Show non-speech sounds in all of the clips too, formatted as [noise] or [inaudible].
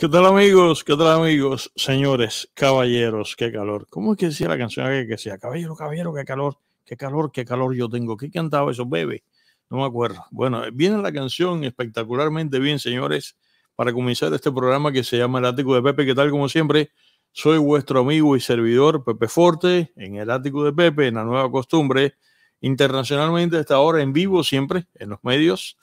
¿Qué tal amigos? ¿Qué tal amigos? Señores, caballeros, qué calor. ¿Cómo es que decía la canción que decía? Caballero, caballero, qué calor, qué calor, qué calor yo tengo. ¿Qué cantaba eso? bebé? No me acuerdo. Bueno, eh, viene la canción espectacularmente bien, señores, para comenzar este programa que se llama El Ático de Pepe. ¿Qué tal? Como siempre, soy vuestro amigo y servidor Pepe Forte en El Ático de Pepe, en la nueva costumbre, internacionalmente hasta ahora en vivo siempre, en los medios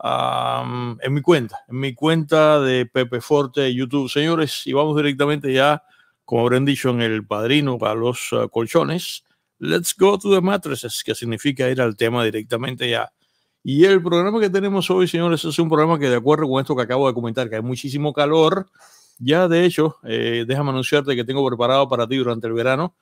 en mi cuenta, en mi cuenta de Pepe Forte YouTube. Señores, y vamos directamente ya, como habrán dicho en el padrino, a los ah, colchones. Let's go to the mattresses, que significa ir al tema directamente ya. Y el programa que tenemos hoy, señores, es un programa que de acuerdo con esto que acabo de comentar, que hay muchísimo calor, ya de hecho, eh, déjame anunciarte que tengo preparado para ti durante el verano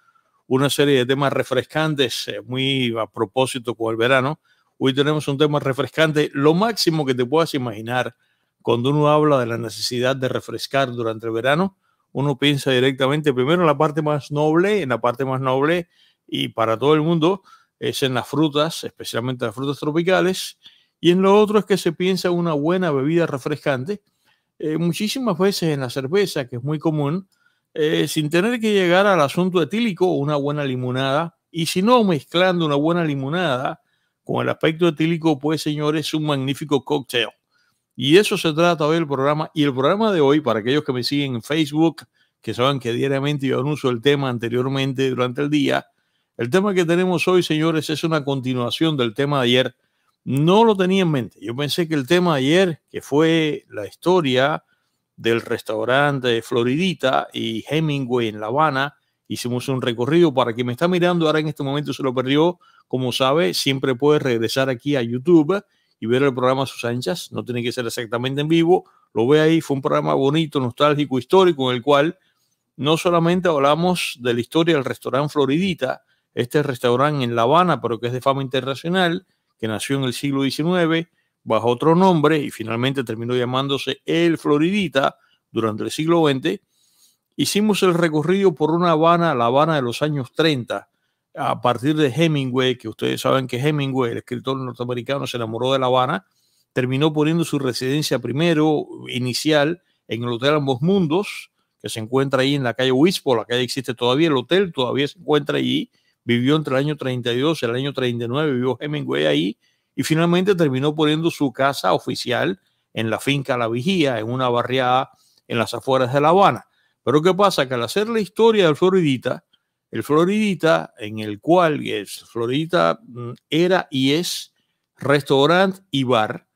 una serie de temas refrescantes, eh, muy a propósito con el verano, Hoy tenemos un tema refrescante, lo máximo que te puedas imaginar. Cuando uno habla de la necesidad de refrescar durante el verano, uno piensa directamente primero en la parte más noble, en la parte más noble y para todo el mundo es en las frutas, especialmente las frutas tropicales, y en lo otro es que se piensa una buena bebida refrescante, eh, muchísimas veces en la cerveza, que es muy común, eh, sin tener que llegar al asunto etílico, una buena limonada, y si no, mezclando una buena limonada con el aspecto etílico, pues señores, es un magnífico cóctel. Y eso se trata hoy el programa. Y el programa de hoy, para aquellos que me siguen en Facebook, que saben que diariamente yo anuncio el tema anteriormente durante el día, el tema que tenemos hoy, señores, es una continuación del tema de ayer. No lo tenía en mente. Yo pensé que el tema de ayer, que fue la historia del restaurante Floridita y Hemingway en La Habana, Hicimos un recorrido para quien me está mirando ahora en este momento se lo perdió. Como sabe, siempre puede regresar aquí a YouTube y ver el programa a sus anchas. No tiene que ser exactamente en vivo. Lo ve ahí. Fue un programa bonito, nostálgico, histórico, en el cual no solamente hablamos de la historia del restaurante Floridita, este restaurante en La Habana, pero que es de fama internacional, que nació en el siglo XIX bajo otro nombre y finalmente terminó llamándose El Floridita durante el siglo XX Hicimos el recorrido por una Habana, la Habana de los años 30, a partir de Hemingway, que ustedes saben que Hemingway, el escritor norteamericano, se enamoró de La Habana, terminó poniendo su residencia primero, inicial, en el Hotel Ambos Mundos, que se encuentra ahí en la calle Wispo, la calle existe todavía, el hotel todavía se encuentra allí, vivió entre el año 32 y el año 39, vivió Hemingway ahí, y finalmente terminó poniendo su casa oficial en la finca La Vigía, en una barriada en las afueras de La Habana. Pero ¿qué pasa? Que al hacer la historia del Floridita, el Floridita, en el cual es Floridita mm, era y es restaurante y bar,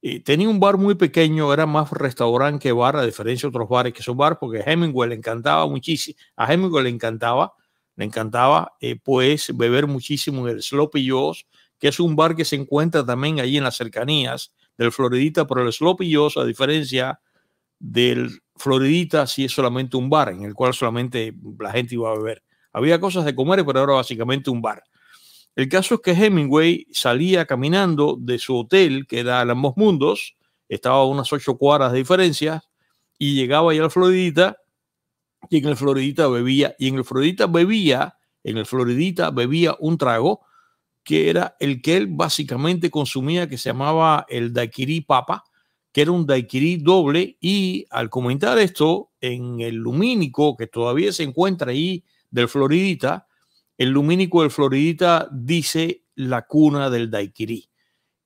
eh, tenía un bar muy pequeño, era más restaurante que bar, a diferencia de otros bares que son bar, porque Hemingway le encantaba muchísimo, a Hemingway le encantaba, le encantaba eh, pues beber muchísimo en el Sloppy Joe's, que es un bar que se encuentra también ahí en las cercanías del Floridita, pero el Sloppy Joe's, a diferencia del Floridita sí es solamente un bar en el cual solamente la gente iba a beber. Había cosas de comer, pero era básicamente un bar. El caso es que Hemingway salía caminando de su hotel, que era en ambos mundos, estaba a unas ocho cuadras de diferencia, y llegaba ya al Floridita, y en el Floridita bebía, y en el Floridita bebía, en el Floridita bebía un trago, que era el que él básicamente consumía, que se llamaba el daiquiri papa, que era un daiquiri doble y al comentar esto, en el lumínico que todavía se encuentra ahí del Floridita, el lumínico del Floridita dice la cuna del daiquiri.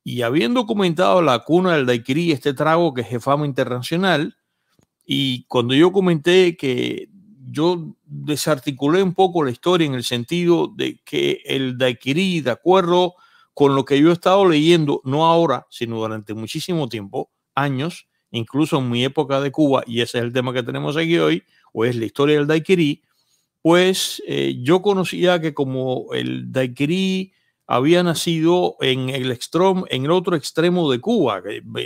Y habiendo comentado la cuna del daiquiri, este trago que es de fama internacional, y cuando yo comenté que yo desarticulé un poco la historia en el sentido de que el daiquiri, de acuerdo con lo que yo he estado leyendo, no ahora, sino durante muchísimo tiempo, años, incluso en mi época de Cuba, y ese es el tema que tenemos aquí hoy, o es la historia del daiquirí, pues eh, yo conocía que como el daiquirí había nacido en el, extremo, en el otro extremo de Cuba,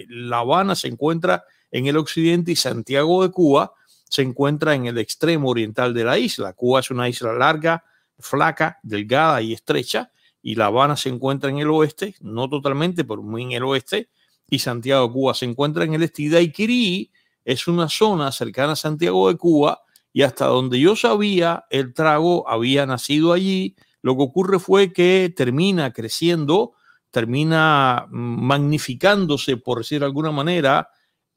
La Habana se encuentra en el occidente y Santiago de Cuba se encuentra en el extremo oriental de la isla. Cuba es una isla larga, flaca, delgada y estrecha, y La Habana se encuentra en el oeste, no totalmente, pero muy en el oeste, y Santiago de Cuba. Se encuentra en el Estida Y es una zona cercana a Santiago de Cuba y hasta donde yo sabía, el trago había nacido allí. Lo que ocurre fue que termina creciendo, termina mm, magnificándose, por decir de alguna manera,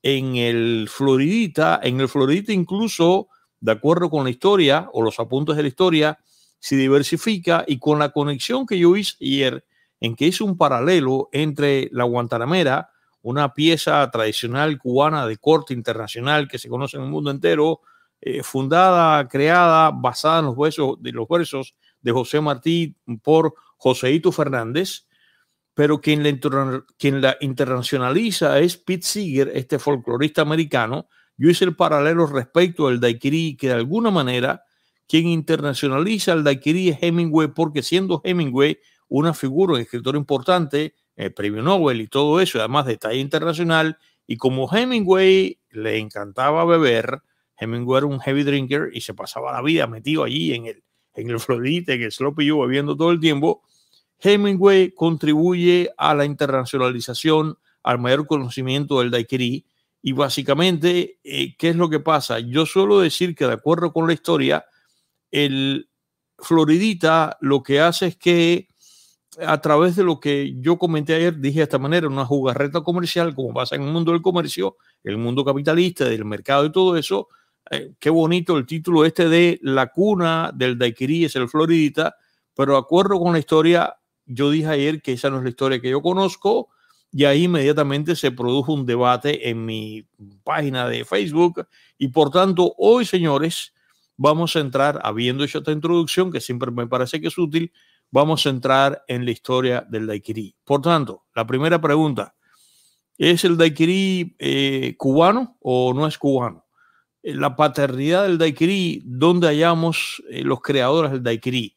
en el Floridita. En el Floridita incluso, de acuerdo con la historia o los apuntes de la historia, se diversifica y con la conexión que yo hice ayer, en que hice un paralelo entre la Guantanamera una pieza tradicional cubana de corte internacional que se conoce en el mundo entero, eh, fundada, creada, basada en los versos, de los de José Martí por Joseito Fernández, pero quien la, quien la internacionaliza es Pete Seeger, este folclorista americano. Yo hice el paralelo respecto al daiquiri, que de alguna manera quien internacionaliza el daiquiri es Hemingway, porque siendo Hemingway una figura, un escritor importante, el eh, premio Nobel y todo eso, además de talla internacional. Y como Hemingway le encantaba beber, Hemingway era un heavy drinker y se pasaba la vida metido allí en el, en el Florida, en el Sloppy Joe, bebiendo todo el tiempo. Hemingway contribuye a la internacionalización, al mayor conocimiento del daiquiri. Y básicamente, eh, ¿qué es lo que pasa? Yo suelo decir que, de acuerdo con la historia, el Floridita lo que hace es que a través de lo que yo comenté ayer, dije de esta manera, una jugarreta comercial, como pasa en el mundo del comercio, el mundo capitalista, del mercado y todo eso. Eh, qué bonito el título este de La cuna del daiquiri es el Floridita, pero acuerdo con la historia, yo dije ayer que esa no es la historia que yo conozco, y ahí inmediatamente se produjo un debate en mi página de Facebook, y por tanto, hoy, señores, vamos a entrar, habiendo hecho esta introducción, que siempre me parece que es útil, vamos a entrar en la historia del daiquiri. Por tanto, la primera pregunta, ¿es el daiquiri eh, cubano o no es cubano? Eh, la paternidad del daiquiri, ¿dónde hallamos eh, los creadores del daiquiri?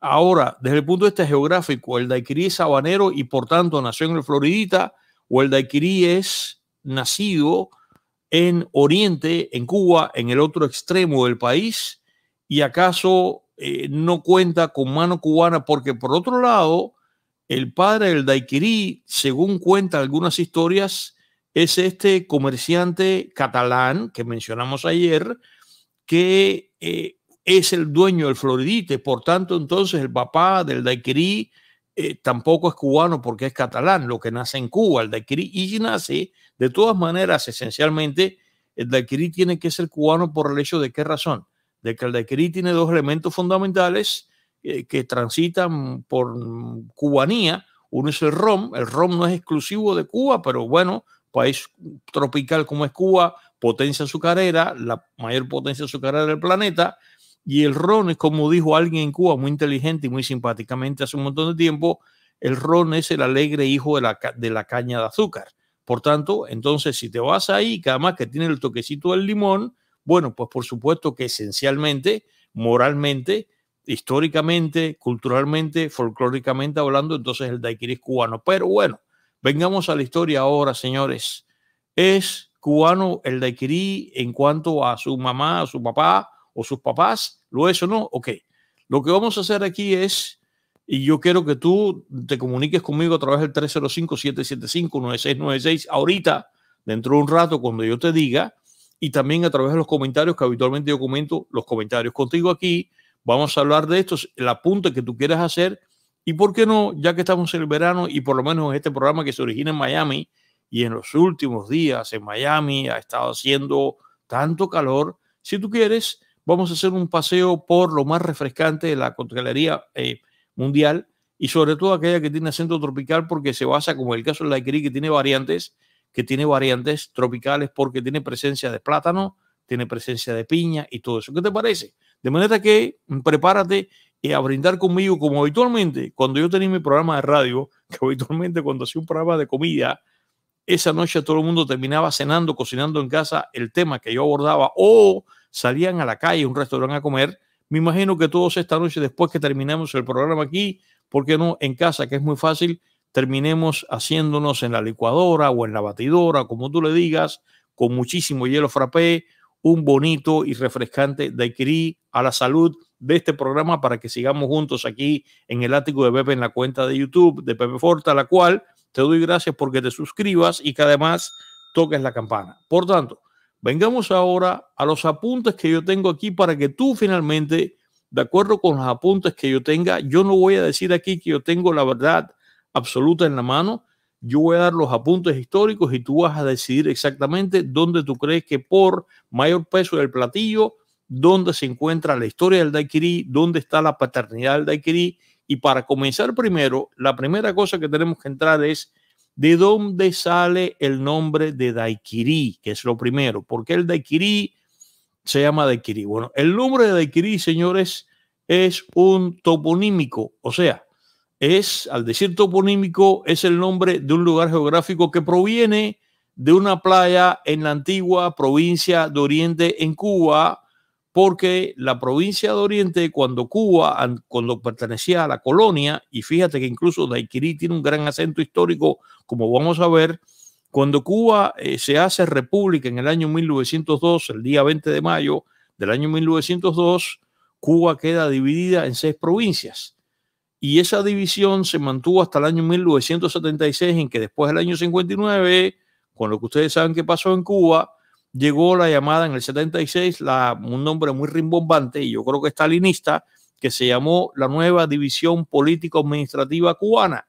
Ahora, desde el punto de vista geográfico, ¿el daiquiri es habanero y por tanto nació en el Floridita o el daiquiri es nacido en Oriente, en Cuba, en el otro extremo del país? ¿Y acaso eh, no cuenta con mano cubana, porque por otro lado, el padre del daiquirí, según cuenta algunas historias, es este comerciante catalán que mencionamos ayer, que eh, es el dueño del Floridite. Por tanto, entonces el papá del daiquirí eh, tampoco es cubano porque es catalán, lo que nace en Cuba, el daiquirí. Y nace, de todas maneras, esencialmente, el daiquirí tiene que ser cubano por el hecho de qué razón de que el Dequerí tiene dos elementos fundamentales eh, que transitan por cubanía. Uno es el rom, el rom no es exclusivo de Cuba, pero bueno, país tropical como es Cuba, potencia azucarera, la mayor potencia azucarera del planeta, y el ron es como dijo alguien en Cuba muy inteligente y muy simpáticamente hace un montón de tiempo, el ron es el alegre hijo de la, caña de azúcar. Por tanto, entonces si te vas ahí, que además que tiene el toquecito del limón, bueno, pues por supuesto que esencialmente, moralmente, históricamente, culturalmente, folclóricamente hablando, entonces el daiquirí es cubano. Pero bueno, vengamos a la historia ahora, señores. ¿Es cubano el daiquirí en cuanto a su mamá, a su papá o sus papás? ¿Lo es o no? Ok. Lo que vamos a hacer aquí es, y yo quiero que tú te comuniques conmigo a través del 305-775-9696, ahorita, dentro de un rato, cuando yo te diga, y también a través de los comentarios que habitualmente yo comento los comentarios contigo aquí. Vamos a hablar de esto, el apunte que tú quieras hacer y por qué no, ya que estamos en el verano y por lo menos en este programa que se origina en Miami y en los últimos días en Miami ha estado haciendo tanto calor, si tú quieres, vamos a hacer un paseo por lo más refrescante de la coctelería eh, mundial y sobre todo aquella que tiene acento tropical porque se basa, como el caso de la que tiene variantes, que tiene variantes tropicales porque tiene presencia de plátano, tiene presencia de piña y todo eso. ¿Qué te parece? De manera que mm, prepárate eh, a brindar conmigo como habitualmente cuando yo tenía mi programa de radio, [laughs] que habitualmente cuando hacía un programa de comida, esa noche todo el mundo terminaba cenando, cocinando en casa el tema que yo abordaba o salían a la calle, a un restaurante a comer. Me imagino que todos esta noche, después que terminamos el programa aquí, ¿por qué no en casa? Que es muy fácil, terminemos haciéndonos en la licuadora o en la batidora, como tú le digas, con muchísimo hielo frappé, un bonito y refrescante daiquiri a la salud de este programa para que sigamos juntos aquí en el ático de Pepe en la cuenta de YouTube de Pepe Forta, la cual te doy gracias porque te suscribas y que además toques la campana. Por tanto, vengamos ahora a los apuntes que yo tengo aquí para que tú finalmente, de acuerdo con los apuntes que yo tenga, yo no voy a decir aquí que yo tengo la verdad absoluta en la mano. Yo voy a dar los apuntes históricos y tú vas a decidir exactamente dónde tú crees que por mayor peso del platillo, dónde se encuentra la historia del daiquiri, dónde está la paternidad del daiquiri. Y para comenzar primero, la primera cosa que tenemos que entrar es de dónde sale el nombre de daiquiri, que es lo primero. porque el daiquiri se llama daiquiri? Bueno, el nombre de daiquiri, señores, es un toponímico, o sea, es, al desierto toponímico, es el nombre de un lugar geográfico que proviene de una playa en la antigua provincia de Oriente en Cuba, porque la provincia de Oriente, cuando Cuba, cuando pertenecía a la colonia, y fíjate que incluso Daiquirí tiene un gran acento histórico, como vamos a ver, cuando Cuba eh, se hace república en el año 1902, el día 20 de mayo del año 1902, Cuba queda dividida en seis provincias y esa división se mantuvo hasta el año 1976, en que después del año 59, con lo que ustedes saben que pasó en Cuba, llegó la llamada en el 76, la, un nombre muy rimbombante, y yo creo que estalinista, que se llamó la nueva división político-administrativa cubana,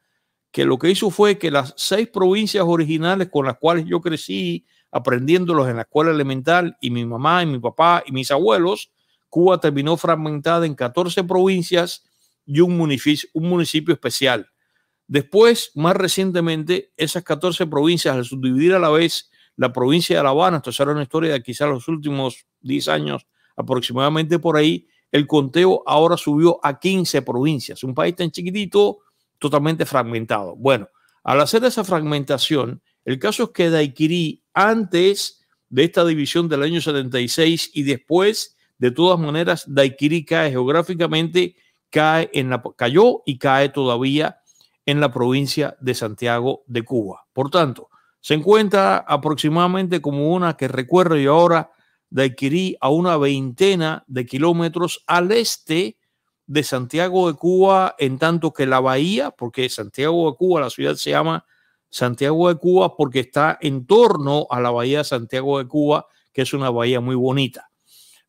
que lo que hizo fue que las seis provincias originales con las cuales yo crecí, aprendiéndolos en la escuela elemental, y mi mamá, y mi papá, y mis abuelos, Cuba terminó fragmentada en 14 provincias y un municipio, especial. Después, más recientemente, esas 14 provincias, al subdividir a la vez la provincia de La Habana, esto será una historia de quizás los últimos 10 años, aproximadamente por ahí, el conteo ahora subió a 15 provincias. Un país tan chiquitito, totalmente fragmentado. Bueno, al hacer esa fragmentación, el caso es que Daiquiri, antes de esta división del año 76 y después, de todas maneras, Daiquiri cae geográficamente cae en la, cayó y cae todavía en la provincia de Santiago de Cuba. Por tanto, se encuentra aproximadamente como una que recuerdo yo ahora de adquirir a una veintena de kilómetros al este de Santiago de Cuba, en tanto que la bahía, porque Santiago de Cuba, la ciudad se llama Santiago de Cuba porque está en torno a la bahía de Santiago de Cuba, que es una bahía muy bonita.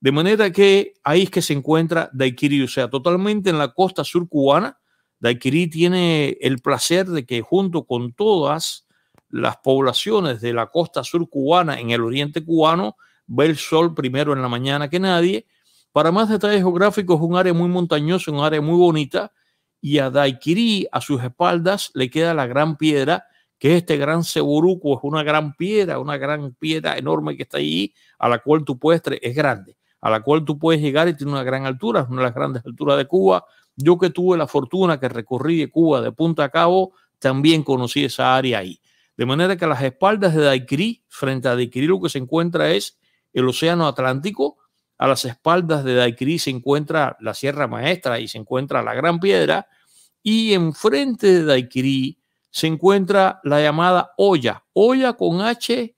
De manera que ahí es que se encuentra Daiquirí, o sea, totalmente en la costa sur cubana. Daiquirí tiene el placer de que junto con todas las poblaciones de la costa sur cubana en el oriente cubano, ve el sol primero en la mañana que nadie. Para más detalles geográficos, es un área muy montañosa, un área muy bonita, y a Daiquiri, a sus espaldas, le queda la gran piedra, que es este gran Seburuco, es una gran piedra, una gran piedra enorme que está ahí, a la cual tu puestre es grande a la cual tú puedes llegar y tiene una gran altura, una de las grandes alturas de Cuba. Yo que tuve la fortuna que recorrí Cuba de punta a cabo, también conocí esa área ahí. De manera que a las espaldas de Daiquirí, frente a Daiquirí lo que se encuentra es el Océano Atlántico, a las espaldas de Daiquirí se encuentra la Sierra Maestra y se encuentra la Gran Piedra, y enfrente de Daiquirí se encuentra la llamada Olla, Olla con H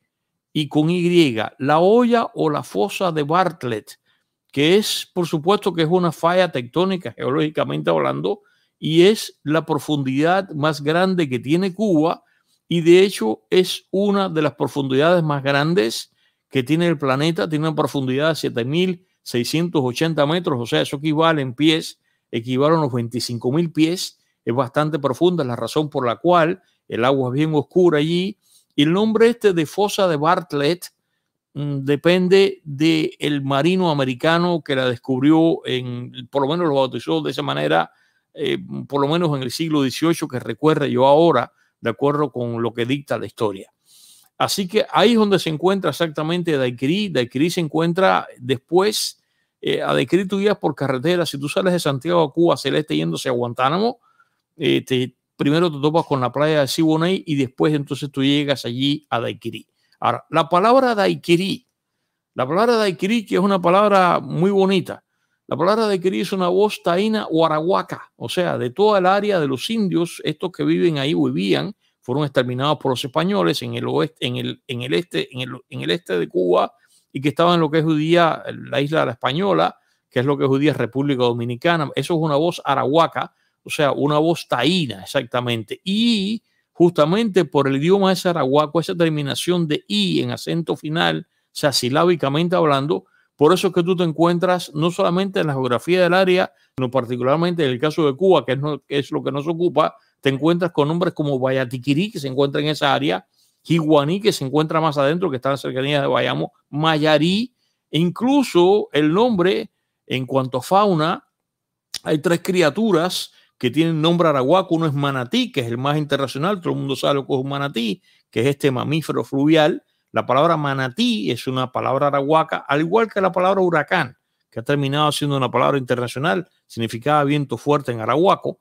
y con Y, la olla o la fosa de Bartlett, que es, por supuesto, que es una falla tectónica geológicamente hablando, y es la profundidad más grande que tiene Cuba, y de hecho es una de las profundidades más grandes que tiene el planeta, tiene una profundidad de 7.680 metros, o sea, eso equivale en pies, equivale a unos 25.000 pies, es bastante profunda, es la razón por la cual el agua es bien oscura allí, el nombre este de fosa de Bartlett mm, depende del marino americano que la descubrió, en, por lo menos lo bautizó de esa manera, eh, por lo menos en el siglo XVIII, que recuerde yo ahora, de acuerdo con lo que dicta la historia. Así que ahí es donde se encuentra exactamente Daiquiri. Daiquiri se encuentra después. Eh, a Daiquiri tú guías por carretera. Si tú sales de Santiago a Cuba celeste yéndose a Guantánamo, eh, te, primero te topas con la playa de Siboney y después entonces tú llegas allí a Daiquiri. Ahora, la palabra Daiquiri, la palabra Daiquiri que es una palabra muy bonita, la palabra Daiquiri es una voz taína o arahuaca, o sea, de toda el área de los indios, estos que viven ahí vivían, fueron exterminados por los españoles en el oeste, en el, en el este, en el, este de Cuba y que estaban en lo que es judía, la isla la Española, que es lo que es judía República Dominicana. Eso es una voz arahuaca o sea, una voz taína, exactamente. Y justamente por el idioma de Saraguaco esa terminación de I en acento final, o sea, silábicamente hablando, por eso es que tú te encuentras no solamente en la geografía del área, sino particularmente en el caso de Cuba, que es, lo que nos ocupa, te encuentras con nombres como Bayatiquirí, que se encuentra en esa área, Jiguaní, que se encuentra más adentro, que está en cercanía de Bayamo, Mayarí, e incluso el nombre en cuanto a fauna, hay tres criaturas que tienen nombre arahuaco, uno es manatí, que es el más internacional, todo el mundo sabe lo que es un manatí, que es este mamífero fluvial. La palabra manatí es una palabra arahuaca, al igual que la palabra huracán, que ha terminado siendo una palabra internacional, significaba viento fuerte en arahuaco.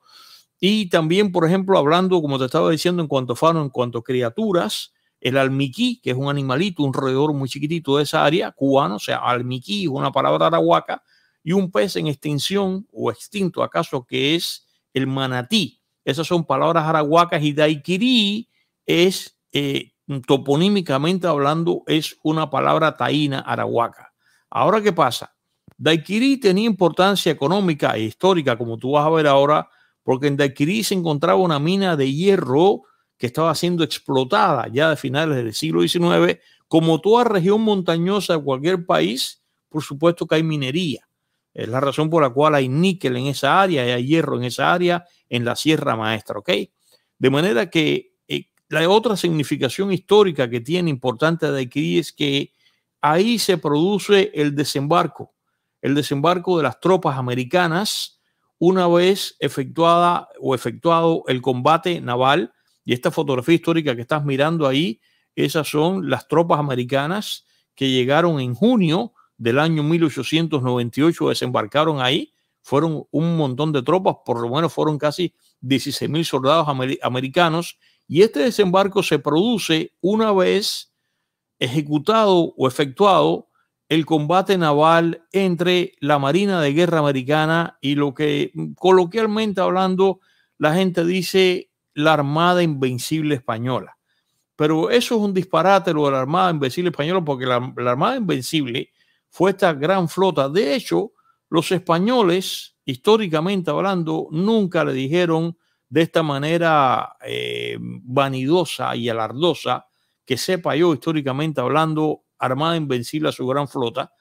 Y también, por ejemplo, hablando, como te estaba diciendo, en cuanto a fano, en cuanto a criaturas, el almiquí, que es un animalito, un roedor muy chiquitito de esa área, cubano, o sea, almiquí es una palabra arahuaca, y un pez en extinción o extinto, acaso que es el manatí. Esas son palabras arahuacas y daiquirí es, eh, toponímicamente hablando, es una palabra taína arahuaca. Ahora, ¿qué pasa? Daiquirí tenía importancia económica e histórica, como tú vas a ver ahora, porque en Daiquirí se encontraba una mina de hierro que estaba siendo explotada ya de finales del siglo XIX. Como toda región montañosa de cualquier país, por supuesto que hay minería. Es la razón por la cual hay níquel en esa área, y hay hierro en esa área, en la Sierra Maestra, ¿ok? De manera que eh, la otra significación histórica que tiene importante de aquí es que ahí se produce el desembarco, el desembarco de las tropas americanas una vez efectuada o efectuado el combate naval. Y esta fotografía histórica que estás mirando ahí, esas son las tropas americanas que llegaron en junio del año 1898 desembarcaron ahí, fueron un montón de tropas, por lo menos fueron casi 16 mil soldados americanos, y este desembarco se produce una vez ejecutado o efectuado el combate naval entre la Marina de Guerra Americana y lo que mm, coloquialmente hablando la gente dice la Armada Invencible Española. Pero eso es un disparate lo de la Armada Invencible Española, porque la Armada Invencible fue esta gran flota. De hecho, los españoles, históricamente hablando, nunca le dijeron de esta manera eh, vanidosa y alardosa que sepa yo, históricamente hablando, Armada Invencible a su gran flota.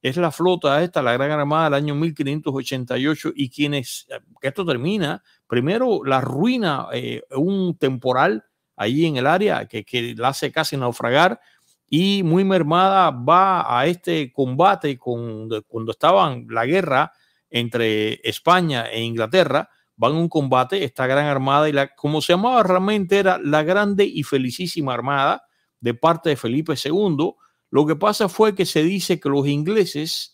Es la flota esta, la Gran Armada del año 1588 y quienes, que esto termina, primero la ruina, eh, un temporal allí en el área que la hace casi naufragar, y muy mermada va a este combate con, cuando estaban la guerra entre España e Inglaterra, van un combate, esta gran armada y la, como se llamaba realmente era la grande y felicísima armada de parte de Felipe II. Lo que pasa fue que se dice que los ingleses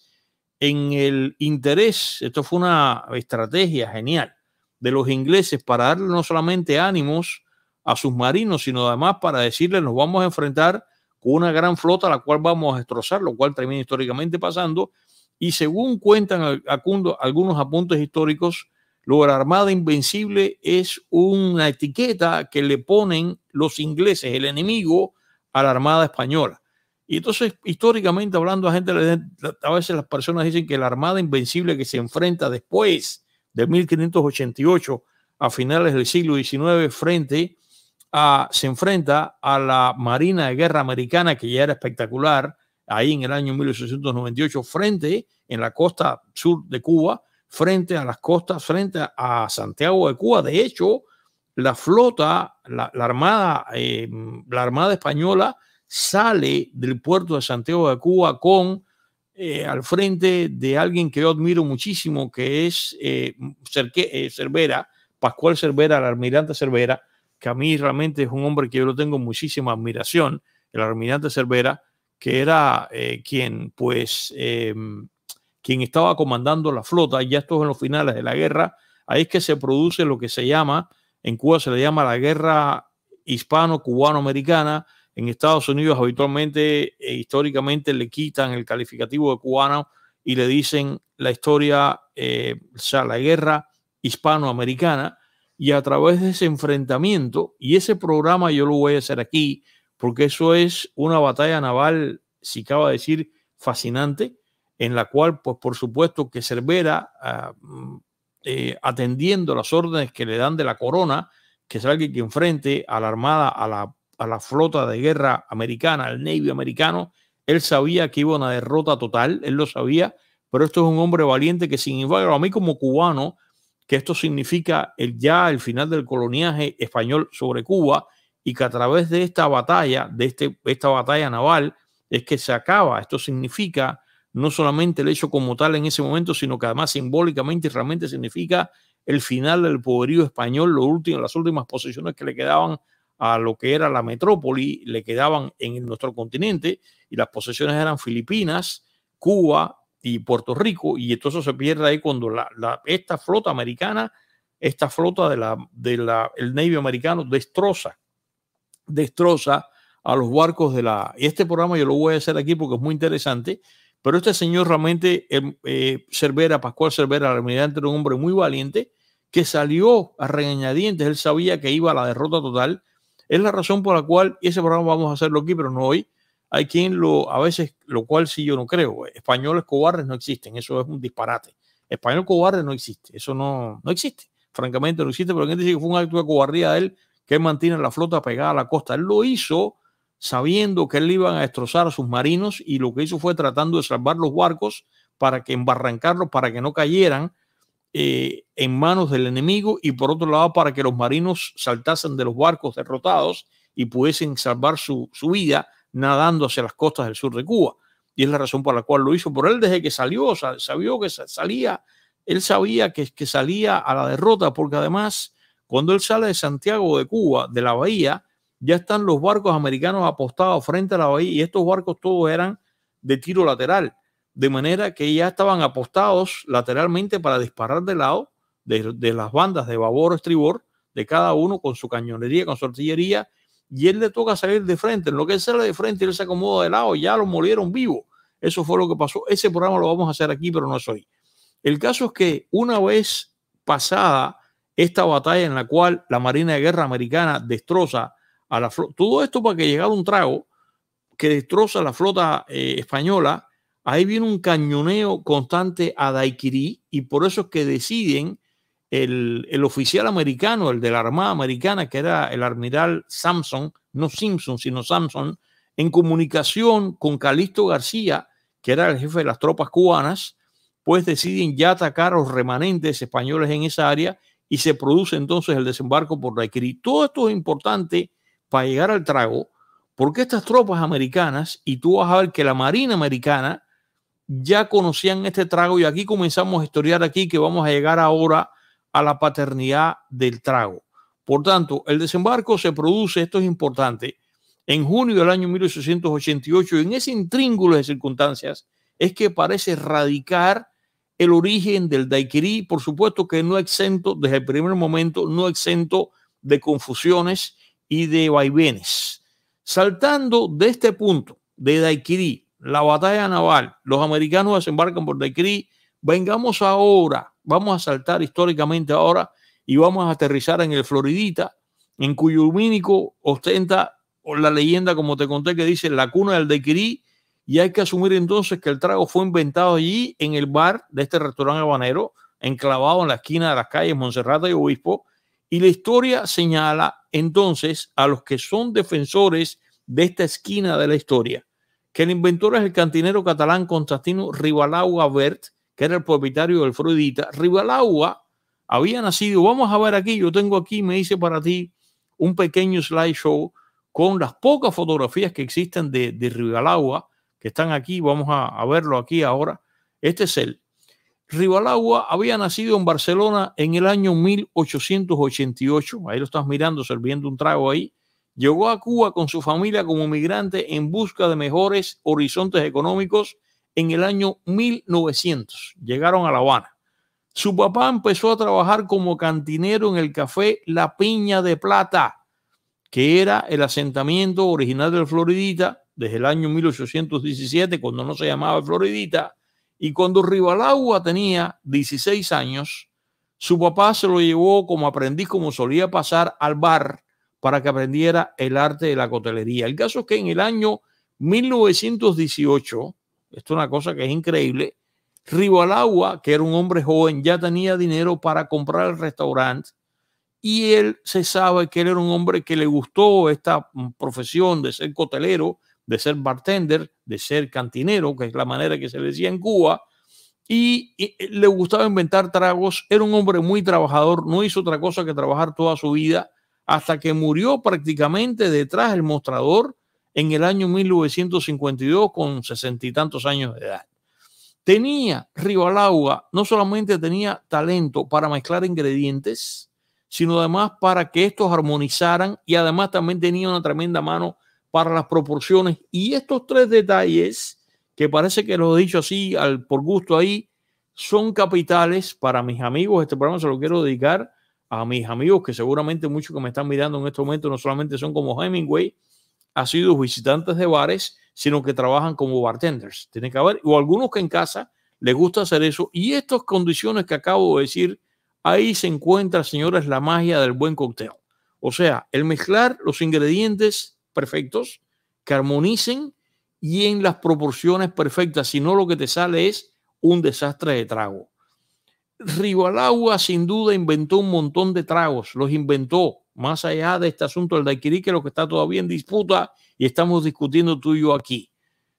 en el interés, esto fue una estrategia genial de los ingleses para darle no solamente ánimos a sus marinos, sino además para decirles nos vamos a enfrentar con una gran flota la cual vamos a destrozar, lo cual termina históricamente pasando. Y según cuentan algunos apuntes históricos, la Armada Invencible es una etiqueta que le ponen los ingleses, el enemigo, a la Armada Española. Y entonces, históricamente hablando, a, gente, a veces las personas dicen que la Armada Invencible que se enfrenta después de 1588, a finales del siglo XIX, frente se enfrenta a la Marina de Guerra Americana, que ya era espectacular, ahí en el año 1898, frente en la costa sur de Cuba, frente a las costas, frente a Santiago de Cuba. De hecho, la flota, la, armada, eh, la armada española sale del puerto de Santiago de Cuba con eh, al frente de alguien que yo admiro muchísimo, que es eh, eh Cervera, Pascual Cervera, el almirante Cervera, que a mí realmente es un hombre que yo lo tengo muchísima admiración, el almirante Cervera, que era eh, quien, pues, em, quien estaba comandando la flota, ya esto en los finales de la guerra, ahí es que se produce lo que se llama, en Cuba se le llama la guerra hispano-cubano-americana, en Estados Unidos habitualmente, e históricamente, le quitan el calificativo de cubano y le dicen la historia, eh, o sea, la guerra hispano-americana, y a través de ese enfrentamiento, y ese programa yo lo voy a hacer aquí, porque eso es una batalla naval, si acaba de decir, fascinante, en la cual, pues por supuesto que Cervera, ah, mm, eh, atendiendo las órdenes que le dan de la corona, que es alguien que enfrente a la Armada, a la, a la flota de guerra americana, al Navy americano, él sabía que iba a una derrota total, él lo sabía, pero esto es un hombre valiente que sin embargo a mí como cubano que esto significa el ya el final del coloniaje español sobre Cuba y que a través de esta batalla, de este, esta batalla naval, es que se acaba. Esto significa no solamente el hecho como tal en ese momento, sino que además simbólicamente y realmente significa el final del poderío español, lo último, las últimas posiciones que le quedaban a lo que era la metrópoli, le quedaban en nuestro continente y las posesiones eran Filipinas, Cuba, y Puerto Rico, y eso se pierde ahí cuando la, esta flota americana, esta flota del de la, de la Navy americano destroza, destroza a los barcos de la... este programa yo lo voy a hacer aquí porque es muy interesante, pero este señor realmente, eh, Cervera, Pascual Cervera, el almirante, era un hombre muy valiente que salió a regañadientes, él sabía que iba a la derrota total, es la razón por la cual ese programa vamos a hacerlo aquí, pero no hoy, hay quien lo, a veces, lo cual sí yo no creo, españoles cobardes no existen, eso es un disparate. Español cobarde no existe, eso no, no existe, francamente no existe, pero gente dice que fue un acto de cobardía de él que mantiene la flota pegada a la costa. Él lo hizo sabiendo que él iban a destrozar a sus marinos y lo que hizo fue tratando de salvar los barcos para que embarrancarlos, para que no cayeran eh, en manos del enemigo y por otro lado para que los marinos saltasen de los barcos derrotados y pudiesen salvar su, su vida nadando hacia las costas del sur de Cuba. Y es la razón por la cual lo hizo. Por él desde que salió, sabió que salía, él sabía que, que salía a la derrota, porque además, cuando él sale de Santiago de Cuba, de la bahía, ya están los barcos americanos apostados frente a la bahía y estos barcos todos eran de tiro lateral, de manera que ya estaban apostados lateralmente para disparar de lado de, las bandas de babor estribor de cada uno con su cañonería, con su artillería y él le toca salir de frente. En lo que él sale de frente, él se acomoda de lado, ya lo molieron vivo. Eso fue lo que pasó. Ese programa lo vamos a hacer aquí, pero no es hoy. El caso es que una vez pasada esta batalla en la cual la Marina de Guerra americana destroza a la flota, todo esto para que llegara un trago que destroza la flota eh, española, ahí viene un cañoneo constante a Daiquiri y por eso es que deciden el, oficial americano, el de la Armada Americana, que era el admiral Samson, no Simpson, sino Samson, en comunicación con Calixto García, que era el jefe de las tropas cubanas, pues deciden ya atacar a los remanentes españoles en esa área y se produce entonces el desembarco por y Todo esto es importante para llegar al trago, porque estas tropas americanas, y tú vas a ver que la Marina americana ya conocían este trago y aquí comenzamos a historiar aquí que vamos a llegar ahora a la paternidad del trago. Por tanto, el desembarco se produce, esto es importante, en junio del año 1888 en ese intríngulo de circunstancias es que parece radicar el origen del daiquirí, por supuesto que no exento, desde el primer momento, no exento de confusiones y de vaivenes. Saltando de este punto de daiquirí, la batalla naval, los americanos desembarcan por daiquirí, vengamos ahora Vamos a saltar históricamente ahora y vamos a aterrizar en el Floridita, en cuyo lumínico ostenta la leyenda, como te conté, que dice la cuna del daiquirí. Y hay que asumir entonces que el trago fue inventado allí en el bar de este restaurante habanero, enclavado en la esquina de las calles Monserrata y Obispo. Y la historia señala entonces a los que son defensores de esta esquina de la historia, que el inventor es el cantinero catalán Constantino Rivalau Gavert, era el propietario del Freudita, Rivalagua había nacido, vamos a ver aquí, yo tengo aquí, me hice para ti un pequeño slideshow con las pocas fotografías que existen de, Rivalagua, que están aquí, vamos a, verlo aquí ahora. Este es él. Rivalagua había nacido en Barcelona en el año 1888, ahí lo estás mirando, sirviendo un trago ahí. Llegó a Cuba con su familia como migrante en busca de mejores horizontes económicos en el año 1900. Llegaron a La Habana. Su papá empezó a trabajar como cantinero en el café La Piña de Plata, que era el asentamiento original del Floridita desde el año 1817, cuando no se llamaba Floridita. Y cuando Rivalagua tenía 16 años, su papá se lo llevó como aprendiz, como solía pasar al bar para que aprendiera el arte de la cotelería. El caso es que en el año 1918, esto es una cosa que es increíble. Rivalagua, que era un hombre joven, ya tenía dinero para comprar el restaurante y él se sabe que él era un hombre que le gustó esta mm, profesión de ser cotelero, de ser bartender, de ser cantinero, que es la manera que se le decía en Cuba, y, y, eh, le gustaba inventar tragos, era un hombre muy trabajador, no hizo otra cosa que trabajar toda su vida, hasta que murió prácticamente detrás del mostrador en el año 1952 con sesenta y tantos años de edad. Tenía Rivalagua, no solamente tenía talento para mezclar ingredientes, sino además para que estos armonizaran y además también tenía una tremenda mano para las proporciones. Y estos tres detalles, que parece que lo he dicho así al, por gusto ahí, son capitales para mis amigos. Este programa se lo quiero dedicar a mis amigos que seguramente muchos que me están mirando en este momento no solamente son como Hemingway, ha sido visitantes de bares, sino que trabajan como bartenders. Tiene que haber, o algunos que en casa les gusta hacer eso. Y estas condiciones que acabo de decir, ahí se encuentra, señores, la magia del buen cóctel. O sea, el mezclar los ingredientes perfectos que armonicen y en las proporciones perfectas, si no lo que te sale es un desastre de trago. Rivalagua sin duda inventó un montón de tragos, los inventó, más allá de este asunto del daiquirí, que es lo que está todavía en disputa y estamos discutiendo tú y yo aquí.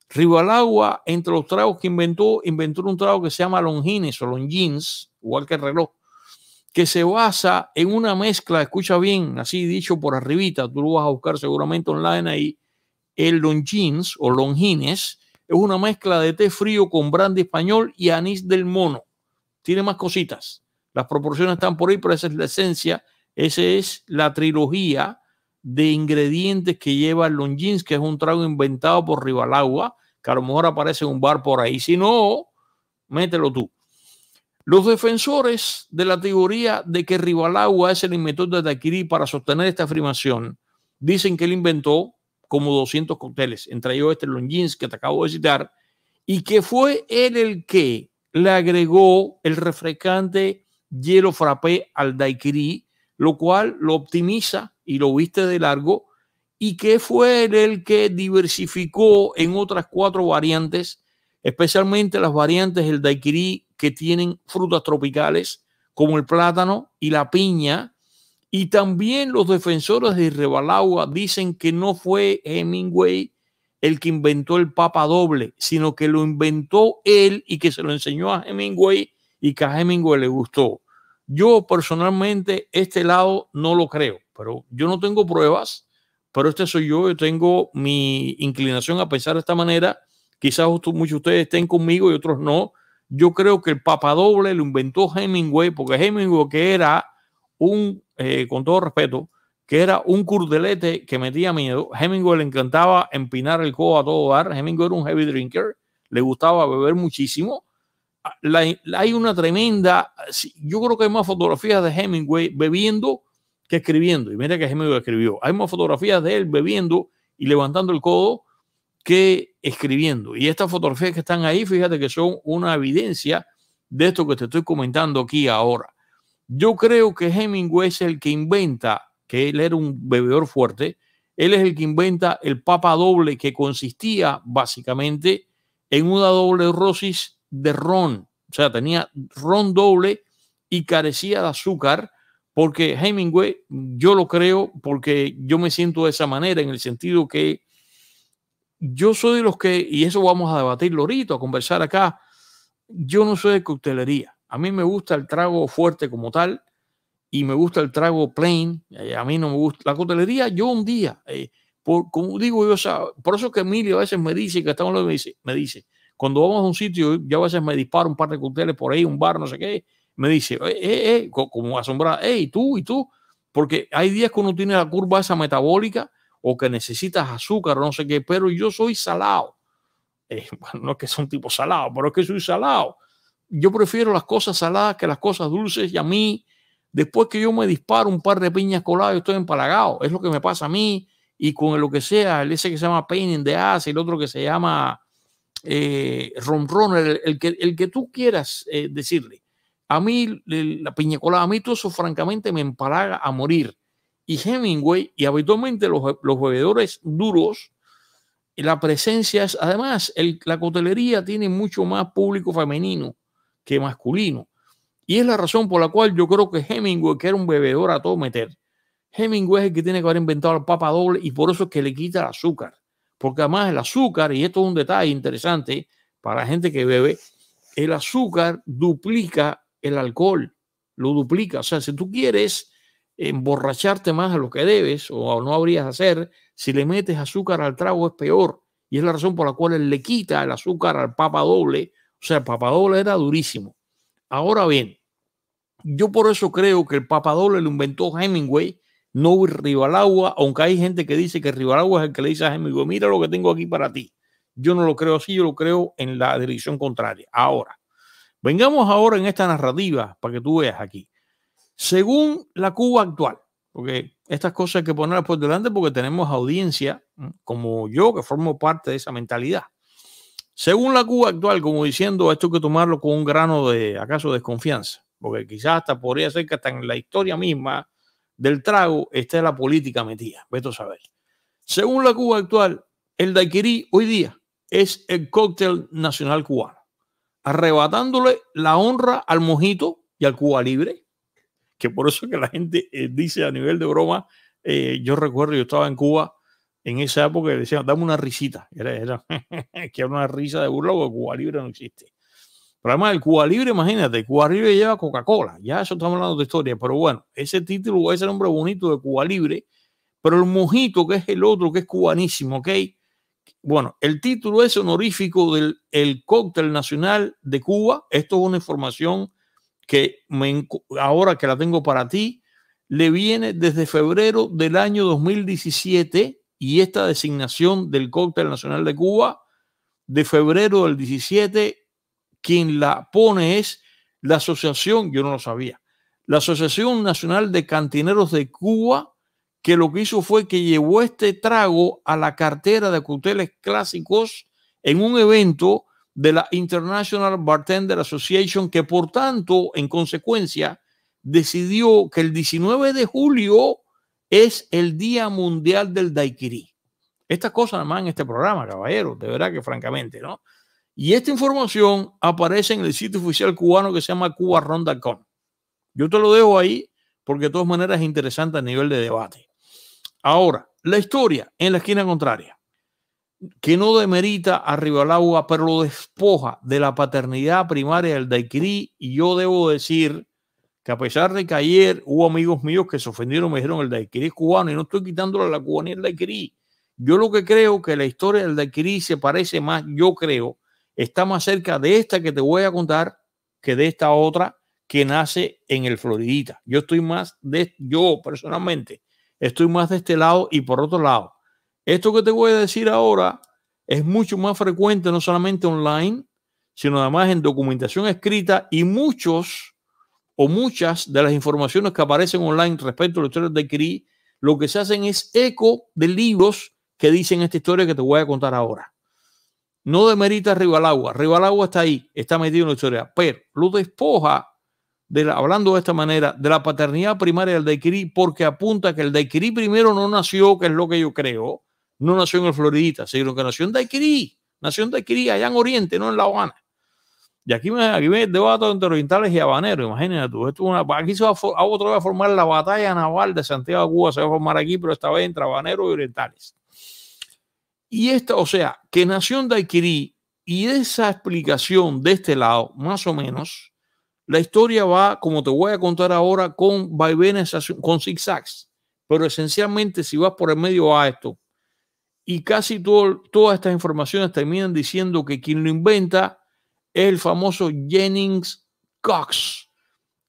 Rivalagua, entre los tragos que inventó, inventó un trago que se llama Longines o Longines, igual que el reloj, que se basa en una mezcla, escucha bien, así dicho por arribita, tú lo vas a buscar seguramente online ahí, el Longines o Longines, es una mezcla de té frío con brandy español y anís del mono. Tiene más cositas. Las proporciones están por ahí, pero esa es la esencia esa es la trilogía de ingredientes que lleva el Longines, que es un trago inventado por Rivalagua, que a lo mejor aparece en un bar por ahí. Si no, mételo tú. Los defensores de la teoría de que Rivalagua es el inventor de Daiquiri para sostener esta afirmación dicen que él inventó como 200 cócteles, entre ellos este Longines que te acabo de citar, y que fue él el que le agregó el refrescante hielo frappé al daiquiri lo cual lo optimiza y lo viste de largo, y que fue el que diversificó en otras cuatro variantes, especialmente las variantes del daiquiri que tienen frutas tropicales, como el plátano y la piña, y también los defensores de Rebalagua dicen que no fue Hemingway el que inventó el papa doble, sino que lo inventó él y que se lo enseñó a Hemingway y que a Hemingway le gustó. Yo personalmente este lado no lo creo, pero yo no tengo pruebas, pero este soy yo, yo tengo mi inclinación a pensar de esta manera. Quizás muchos de ustedes estén conmigo y otros no. Yo creo que el papadoble lo inventó Hemingway, porque Hemingway que era un, eh, con todo respeto, que era un curdelete que metía miedo. Hemingway le encantaba empinar el codo a todo dar. Hemingway era un heavy drinker, le gustaba beber muchísimo hay una tremenda, yo creo que hay más fotografías de Hemingway bebiendo que escribiendo. Y mira que Hemingway escribió. Hay más fotografías de él bebiendo y levantando el codo que escribiendo. Y estas fotografías que están ahí, fíjate que son una evidencia de esto que te estoy comentando aquí ahora. Yo creo que Hemingway es el que inventa, que él era un bebedor fuerte, él es el que inventa el papa doble que consistía básicamente en una doble rosis de ron, o sea, tenía ron doble y carecía de azúcar, porque Hemingway, yo lo creo porque yo me siento de esa manera, en el sentido que yo soy de los que, y eso vamos a debatir lorito a conversar acá, yo no soy de coctelería. A mí me gusta el trago fuerte como tal y me gusta el trago plain. Eh, a mí no me gusta la coctelería. Yo un día, eh, por, como digo yo, o sea, por eso que Emilio a veces me dice, que estamos me dice, me dice, cuando vamos a un sitio, yo a veces me disparo un par de cócteles por ahí, un bar, no sé qué, me dice, eh, eh, eh" como asombrada, hey, tú y tú, porque hay días que uno tiene la curva esa metabólica o que necesitas azúcar, no sé qué, pero yo soy salado. Eh, [laughs] bueno, no es que soy un tipo salado, pero es que soy salado. Yo prefiero las cosas saladas que las cosas dulces y a mí, después que yo me disparo un par de piñas coladas, yo estoy empalagado. Es lo que me pasa a mí y con lo que sea, el ese que se llama Pain de the Ass, el otro que se llama eh, ron el, que, el que tú quieras eh, decirle. A mí, la piña colada, a mí todo eso francamente me empalaga a morir. Y Hemingway, y habitualmente los, bebedores duros, la presencia es, además, el, la cotelería tiene mucho más público femenino que masculino. Y es la razón por la cual yo creo que Hemingway, que era un bebedor a todo meter, Hemingway es el que tiene que haber inventado el papa doble y por eso es que le quita el azúcar porque además el azúcar, y esto es un detalle interesante para la gente que bebe, el azúcar duplica el alcohol, lo duplica. O sea, si tú quieres emborracharte más a lo que debes o no habrías de hacer, si le metes azúcar al trago es peor. Y es la razón por la cual él le quita el azúcar al papa doble. O sea, el papa doble era durísimo. Ahora bien, yo por eso creo que el papa doble lo inventó Hemingway no Rivalagua, aunque hay gente que dice que Rivalagua es el que le dice a hijo mira lo que tengo aquí para ti. Yo no lo creo así, yo lo creo en la dirección contraria. Ahora, vengamos ahora en esta narrativa para que tú veas aquí. Según la Cuba actual, porque estas cosas hay que ponerlas por delante porque tenemos audiencia como yo que formo parte de esa mentalidad. Según la Cuba actual, como diciendo, esto hay que tomarlo con un grano de acaso desconfianza, porque quizás hasta podría ser que hasta en la historia misma del trago, está la política metida. Vete a saber. Según la Cuba actual, el daiquirí hoy día es el cóctel nacional cubano, arrebatándole la honra al mojito y al Cuba Libre, que por eso que la gente eh, dice a nivel de broma, eh, yo recuerdo, yo estaba en Cuba en esa época y decían, dame una risita, era, [laughs] que era una risa de burla porque Cuba Libre no existe. Pero además el Cuba Libre, imagínate, Cuba Libre lleva Coca-Cola, ya eso estamos hablando de historia, pero bueno, ese título, ese nombre bonito de Cuba Libre, pero el mojito que es el otro, que es cubanísimo, ¿ok? Bueno, el título es honorífico del cóctel nacional de Cuba. Esto es una información que ahora que la tengo para ti, le viene desde febrero del año 2017 y esta designación del cóctel nacional de Cuba de febrero del 17 quien la pone es la asociación, yo no lo sabía, la Asociación Nacional de Cantineros de Cuba, que lo que hizo fue que llevó este trago a la cartera de cuteles clásicos en un evento de la International Bartender Association, que por tanto, en consecuencia, decidió que el 19 de julio es el Día Mundial del Daiquiri. Estas cosas, más en este programa, caballero, de verdad que francamente, ¿no? Y esta información aparece en el sitio oficial cubano que se llama con Yo te lo dejo ahí porque de todas maneras es interesante a nivel de debate. Ahora, la historia en la esquina contraria, que no demerita a Rivalagua, pero lo despoja de la paternidad primaria del Daiquirí. Y yo debo decir que a pesar de que ayer hubo amigos míos que se ofendieron, me dijeron el de es cubano y no estoy quitándole la cubanía al Daiquirí. Yo lo que creo que la historia del Daiquirí se parece más, yo creo, está más cerca de esta que te voy a contar que de esta otra que nace en el Floridita. Yo estoy más de, yo personalmente, estoy más de este lado y por otro lado. Esto que te voy a decir ahora es mucho más frecuente, no solamente online, sino además en documentación escrita y muchos o muchas de las informaciones que aparecen online respecto a los historia de CRI, lo que se hacen es eco de libros que dicen esta historia que te voy a contar ahora. No demerita Merita Rivalagua. Rivalagua está ahí, está metido en la historia, pero lo despoja, de hablando de esta manera, de la paternidad primaria del Daiquiri, porque apunta que el Daiquiri primero no nació, que es lo que yo creo, no nació en el Floridita, sino que nació en Daiquiri, nació en Daiquiri, allá en Oriente, no en La Habana. Y aquí me, aquí debato entre orientales y habaneros. Imagínate tú, aquí se va a, otro va a formar la batalla naval de Santiago de Cuba, se va a formar aquí, pero esta vez entre habaneros y orientales. Y esta, o sea, que Nación Daikiri y esa explicación de este lado, más o menos, la historia va, como te voy a contar ahora, con vaivenes, con zigzags. Pero esencialmente, si vas por el medio a esto, y casi todas estas informaciones terminan diciendo que quien lo inventa es el famoso Jennings Cox,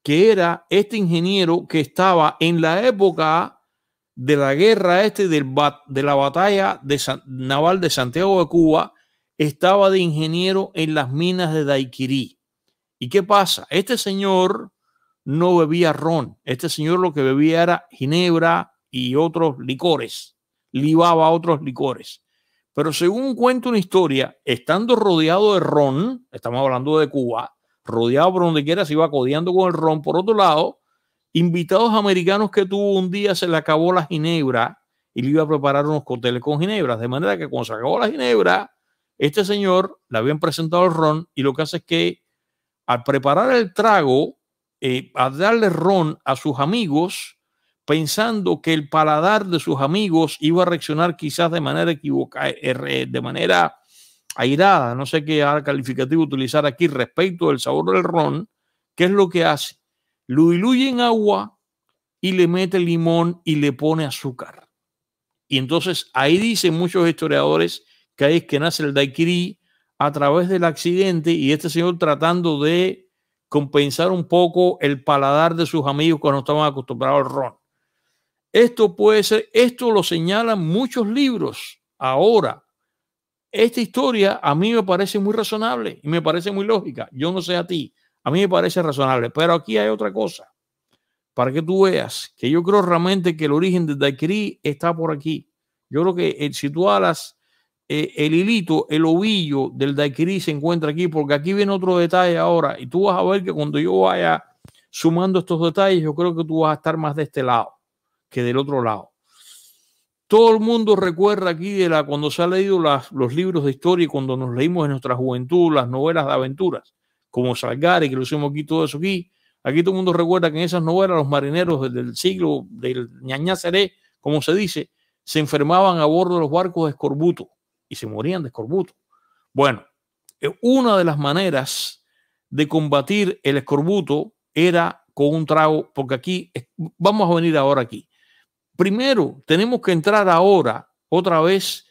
que era este ingeniero que estaba en la época de la guerra este del de la batalla de naval de Santiago de Cuba estaba de ingeniero en las minas de Daiquirí. ¿Y qué pasa? Este señor no bebía ron. Este señor lo que bebía era ginebra y otros licores. Libaba otros licores. Pero según cuenta una historia, estando rodeado de ron, estamos hablando de Cuba, rodeado por donde quiera, se iba codeando con el ron. Por otro lado, invitados americanos que tuvo un día se le acabó la ginebra y le iba a preparar unos cócteles con ginebra. De manera que cuando se acabó la ginebra, este señor le habían presentado el ron y lo que hace es que al preparar el trago, eh, a darle ron a sus amigos, pensando que el paladar de sus amigos iba a reaccionar quizás de manera equivocada, er, eh, de manera airada, no sé qué calificativo utilizar aquí respecto del sabor del ron, ¿qué es lo que hace? lo diluye en agua y le mete limón y le pone azúcar. Y entonces ahí dicen muchos historiadores que es que nace el daiquiri a través del accidente y este señor tratando de compensar un poco el paladar de sus amigos cuando estaban acostumbrados al ron. Esto puede ser, esto lo señalan muchos libros ahora. Esta historia a mí me parece muy razonable y me parece muy lógica. Yo no sé a ti, a mí me parece razonable, pero aquí hay otra cosa. Para que tú veas que yo creo realmente que el origen de Daikiri está por aquí. Yo creo que el, eh, si tú alas eh, el hilito, el ovillo del Daikiri se encuentra aquí, porque aquí viene otro detalle ahora. Y tú vas a ver que cuando yo vaya sumando estos detalles, yo creo que tú vas a estar más de este lado que del otro lado. Todo el mundo recuerda aquí de la, cuando se han leído las, los libros de historia y cuando nos leímos en nuestra juventud las novelas de aventuras como Salgari, que lo hicimos aquí todo eso aquí. Aquí todo el mundo recuerda que en esas novelas los marineros del siglo del ñañaceré, como se dice, se enfermaban a bordo de los barcos de escorbuto y se morían de escorbuto. Bueno, eh, una de las maneras de combatir el escorbuto era con un trago, porque aquí vamos a venir ahora aquí. Primero, tenemos que entrar ahora otra vez,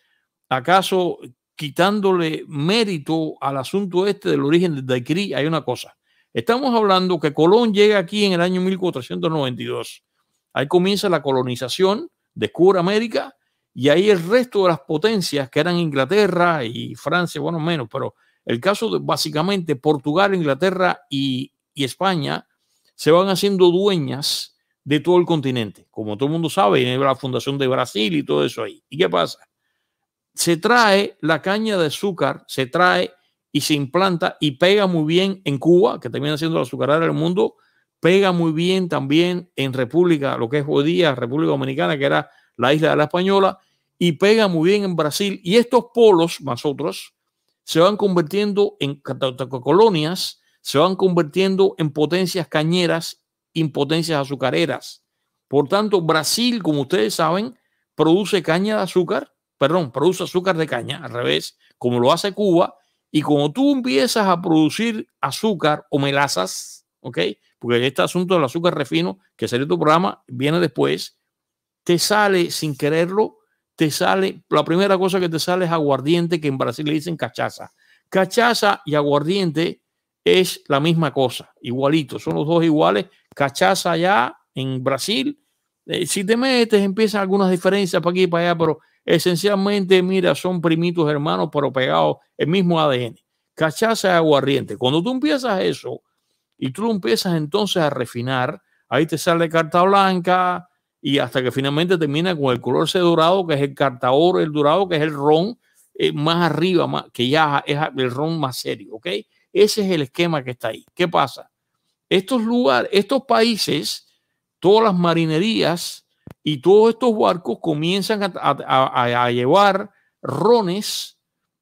acaso quitándole mérito al asunto este del origen de daiquiri, hay una cosa. Estamos hablando que Colón llega aquí en el año 1492. Ahí comienza la colonización, descubre América y ahí el resto de las potencias que eran Inglaterra y Francia, bueno, menos, pero el caso de básicamente Portugal, Inglaterra y, España se van haciendo dueñas de todo el continente. Como todo el mundo sabe, la fundación de Brasil y todo eso ahí. ¿Y qué pasa? se trae la caña de azúcar, se trae y se implanta y pega muy bien en Cuba, que termina siendo la azucarera del mundo, pega muy bien también en República, lo que es hoy día República Dominicana, que era la isla de la Española, y pega muy bien en Brasil. Y estos polos, más otros, se van convirtiendo en colonias, se van convirtiendo en potencias cañeras, potencias azucareras. Por tanto, Brasil, como ustedes saben, produce caña de azúcar perdón, produce azúcar de caña, al revés, como lo hace Cuba, y como tú empiezas a producir azúcar o melazas, ¿ok? Porque este asunto del azúcar refino, que sería tu programa, viene después, te sale sin quererlo, te sale, la primera cosa que te sale es aguardiente, que en Brasil le dicen cachaza. Cachaza y aguardiente es la misma cosa, igualito, son los dos iguales. Cachaza allá en Brasil, eh, si te metes, empiezan algunas diferencias para aquí y para allá, pero Esencialmente, mira, son primitos hermanos, pero pegados el mismo ADN. Cachaza de aguardiente. Cuando tú empiezas eso y tú empiezas entonces a refinar, ahí te sale carta blanca y hasta que finalmente termina con el color ese dorado, que es el carta oro, el dorado, que es el ron eh, más arriba, que ya es el ron más serio, ¿ok? Ese es el esquema que está ahí. ¿Qué pasa? Estos lugares, estos países, todas las marinerías, y todos estos barcos comienzan a, llevar rones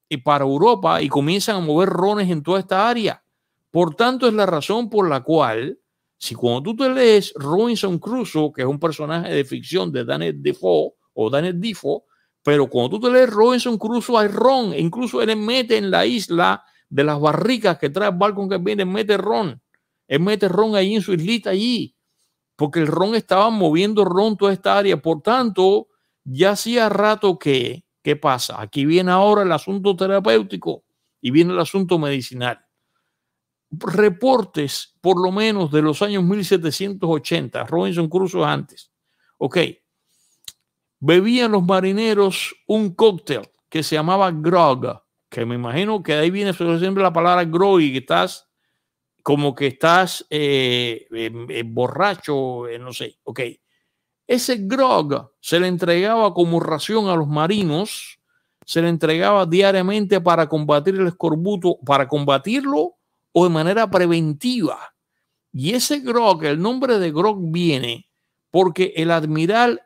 eh, para Europa y comienzan a mover rones en toda esta área. Por tanto, es la razón por la cual, si cuando tú te lees Robinson Crusoe, que es un personaje de ficción de Daniel Defoe o Daniel Defoe, pero cuando tú te lees Robinson Crusoe hay ron, e incluso él mete en la isla de las barricas que trae el barco que viene, mete ron, él mete ron ahí en su islita allí porque el ron estaba moviendo ron toda esta área. Por tanto, ya hacía rato que, ¿qué pasa? Aquí viene ahora el asunto terapéutico y viene el asunto medicinal. Reportes, por lo menos de los años 1780, Robinson Crusoe antes. Ok. Bebían los marineros un cóctel que se llamaba grog, que me imagino que de ahí viene siempre la palabra grog y que estás como que estás eh, em, eh, borracho, eh, no sé, ok. Ese grog se le entregaba como ración a los marinos, se le entregaba diariamente para combatir el escorbuto, para combatirlo o de manera preventiva. Y ese grog, el nombre de grog viene porque el admiral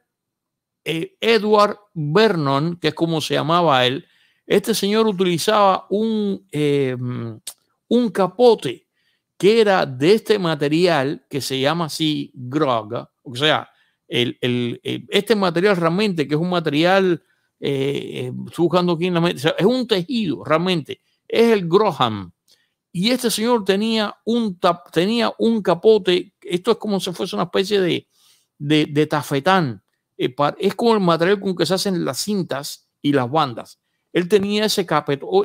Edward Vernon, que es como se llamaba él, este señor utilizaba un, em, un capote que era de este material que se llama así grog, o sea, el, este material realmente, que es un material, eh, eh buscando aquí en la mente, es un tejido realmente, es el Groham. Y este señor tenía un, tenía un capote, esto es como si fuese una especie de, de, tafetán, eh, es como el material con que se hacen las cintas y las bandas. Él tenía ese,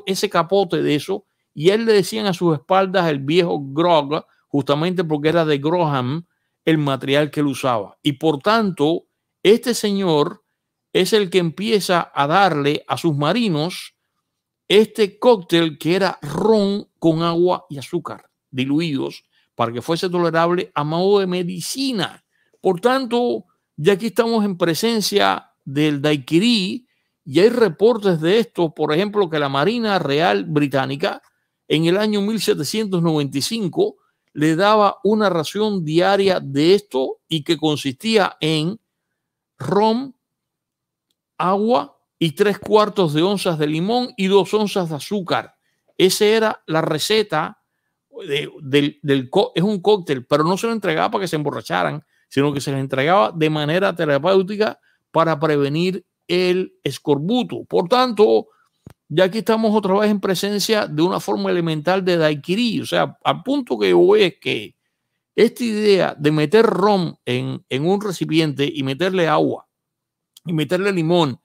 ese capote de eso y él le decían a sus espaldas el viejo Grog, justamente porque era de Groham el material que él usaba. Y por tanto, este señor es el que empieza a darle a sus marinos este cóctel que era ron con agua y azúcar diluidos para que fuese tolerable a modo de medicina. Por tanto, ya aquí estamos en presencia del daiquiri y hay reportes de esto, por ejemplo, que la Marina Real Británica en el año 1795 le daba una ración diaria de esto y que consistía en rom, agua y tres cuartos de onzas de limón y dos onzas de azúcar. Esa era la receta del es un cóctel, pero no se lo entregaba para que se emborracharan, sino que se lo entregaba de manera terapéutica para prevenir el escorbuto. Por tanto, ya aquí estamos otra vez en presencia de una forma elemental de daiquiri. O sea, al punto que hoy es que esta idea de meter ron en, un recipiente y meterle agua y meterle limón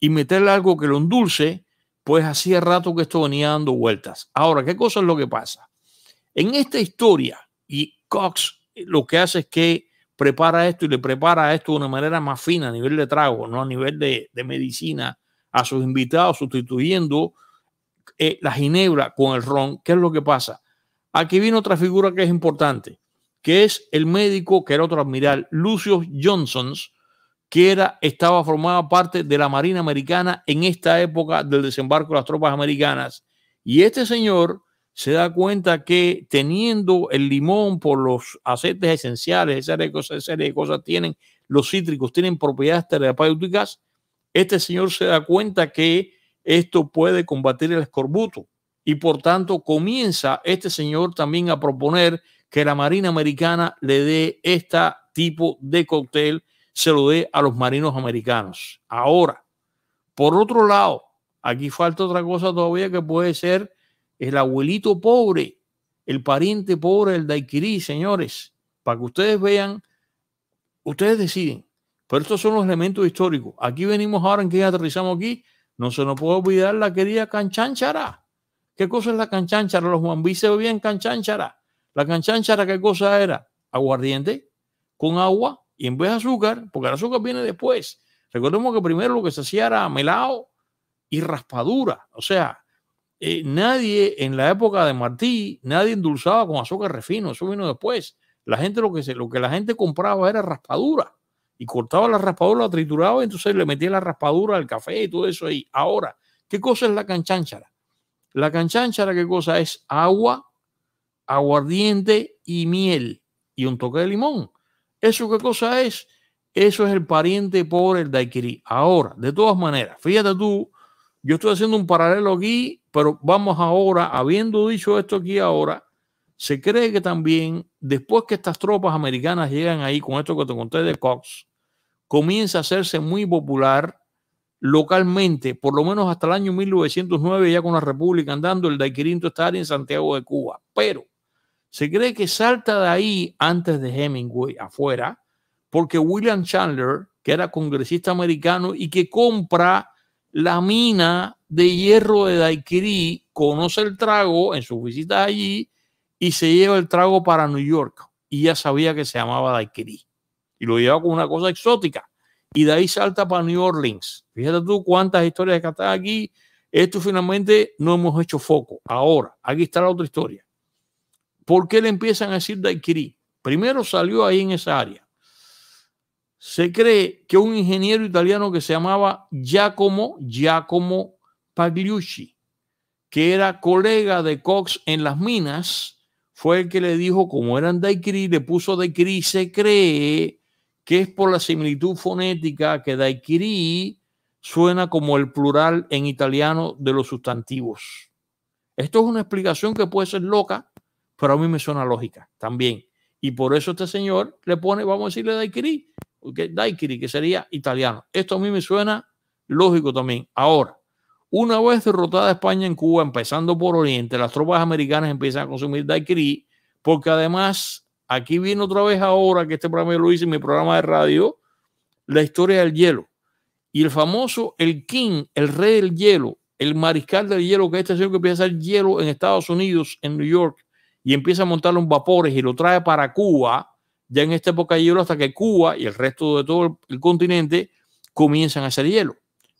y meterle algo que lo endulce, pues hacía rato que esto venía dando vueltas. Ahora, ¿qué cosa es lo que pasa? En esta historia, y Cox lo que hace es que prepara esto y le prepara esto de una manera más fina a nivel de trago, no a nivel de, de medicina a sus invitados sustituyendo eh, la ginebra con el ron. ¿Qué es lo que pasa? Aquí viene otra figura que es importante, que es el médico, que era otro admiral, Lucius Johnsons, que era, estaba formada parte de la Marina Americana en esta época del desembarco de las tropas americanas. Y este señor se da cuenta que teniendo el limón por los aceites esenciales, esas cosas, esa serie de cosas tienen, los cítricos tienen propiedades terapéuticas, este señor se da cuenta que esto puede combatir el escorbuto y por tanto comienza este señor también a proponer que la Marina Americana le dé este tipo de cóctel, se lo dé a los marinos americanos. Ahora, por otro lado, aquí falta otra cosa todavía que puede ser el abuelito pobre, el pariente pobre del daiquiri, señores, para que ustedes vean, ustedes deciden pero estos son los elementos históricos. Aquí venimos ahora, en que aterrizamos aquí, no se nos puede olvidar la querida canchánchara. ¿Qué cosa es la canchánchara? Los mambí se bebían canchánchara. La canchánchara ¿qué cosa era? Aguardiente con agua y en vez de azúcar, porque el azúcar viene después. Recordemos que primero lo que se hacía era melado y raspadura. O sea, eh, nadie en la época de Martí, nadie endulzaba con azúcar refino, eso vino después. La gente lo que, lo que la gente compraba era raspadura y cortaba la raspadura, la trituraba, entonces le metía la raspadura al café y todo eso ahí. Ahora, ¿qué cosa es la canchánchara? La canchánchara, ¿qué cosa es? Agua, aguardiente y miel y un toque de limón. ¿Eso qué cosa es? Eso es el pariente pobre el daiquiri. Ahora, de todas maneras, fíjate tú, yo estoy haciendo un paralelo aquí, pero vamos ahora, habiendo dicho esto aquí ahora, se cree que también después que estas tropas americanas llegan ahí con esto que te conté de Cox, comienza a hacerse muy popular localmente, por lo menos hasta el año 1909, ya con la República andando, el daiquirinto está en Santiago de Cuba. Pero se cree que salta de ahí antes de Hemingway afuera, porque William Chandler, que era congresista americano y que compra la mina de hierro de Daiquiri, conoce el trago en su visita allí y se lleva el trago para New York. Y ya sabía que se llamaba Daiquiri y lo lleva con una cosa exótica. Y de ahí salta para New Orleans. Fíjate tú cuántas historias que están aquí. Esto finalmente no hemos hecho foco. Ahora, aquí está la otra historia. ¿Por qué le empiezan a decir Daiquiri? Primero salió ahí en esa área. Se cree que un ingeniero italiano que se llamaba Giacomo, Giacomo Pagliucci, que era colega de Cox en las minas, fue el que le dijo, cómo eran daiquiri, le puso daiquiri, se cree que es por la similitud fonética que daiquiri suena como el plural en italiano de los sustantivos. Esto es una explicación que puede ser loca, pero a mí me suena lógica también. Y por eso este señor le pone, vamos a decirle daiquiri, porque daiquiri, que sería italiano. Esto a mí me suena lógico también. Ahora, una vez derrotada España en Cuba, empezando por Oriente, las tropas americanas empiezan a consumir daiquiri, porque además Aquí viene otra vez ahora que este programa lo hice en mi programa de radio, la historia del hielo. Y el famoso, el King, el rey del hielo, el mariscal del hielo, que es este señor que empieza a hacer hielo en Estados Unidos, en New York, y empieza a montarlo en vapores y lo trae para Cuba, ya en esta época de hielo, hasta que Cuba y el resto de todo el continente comienzan a hacer hielo.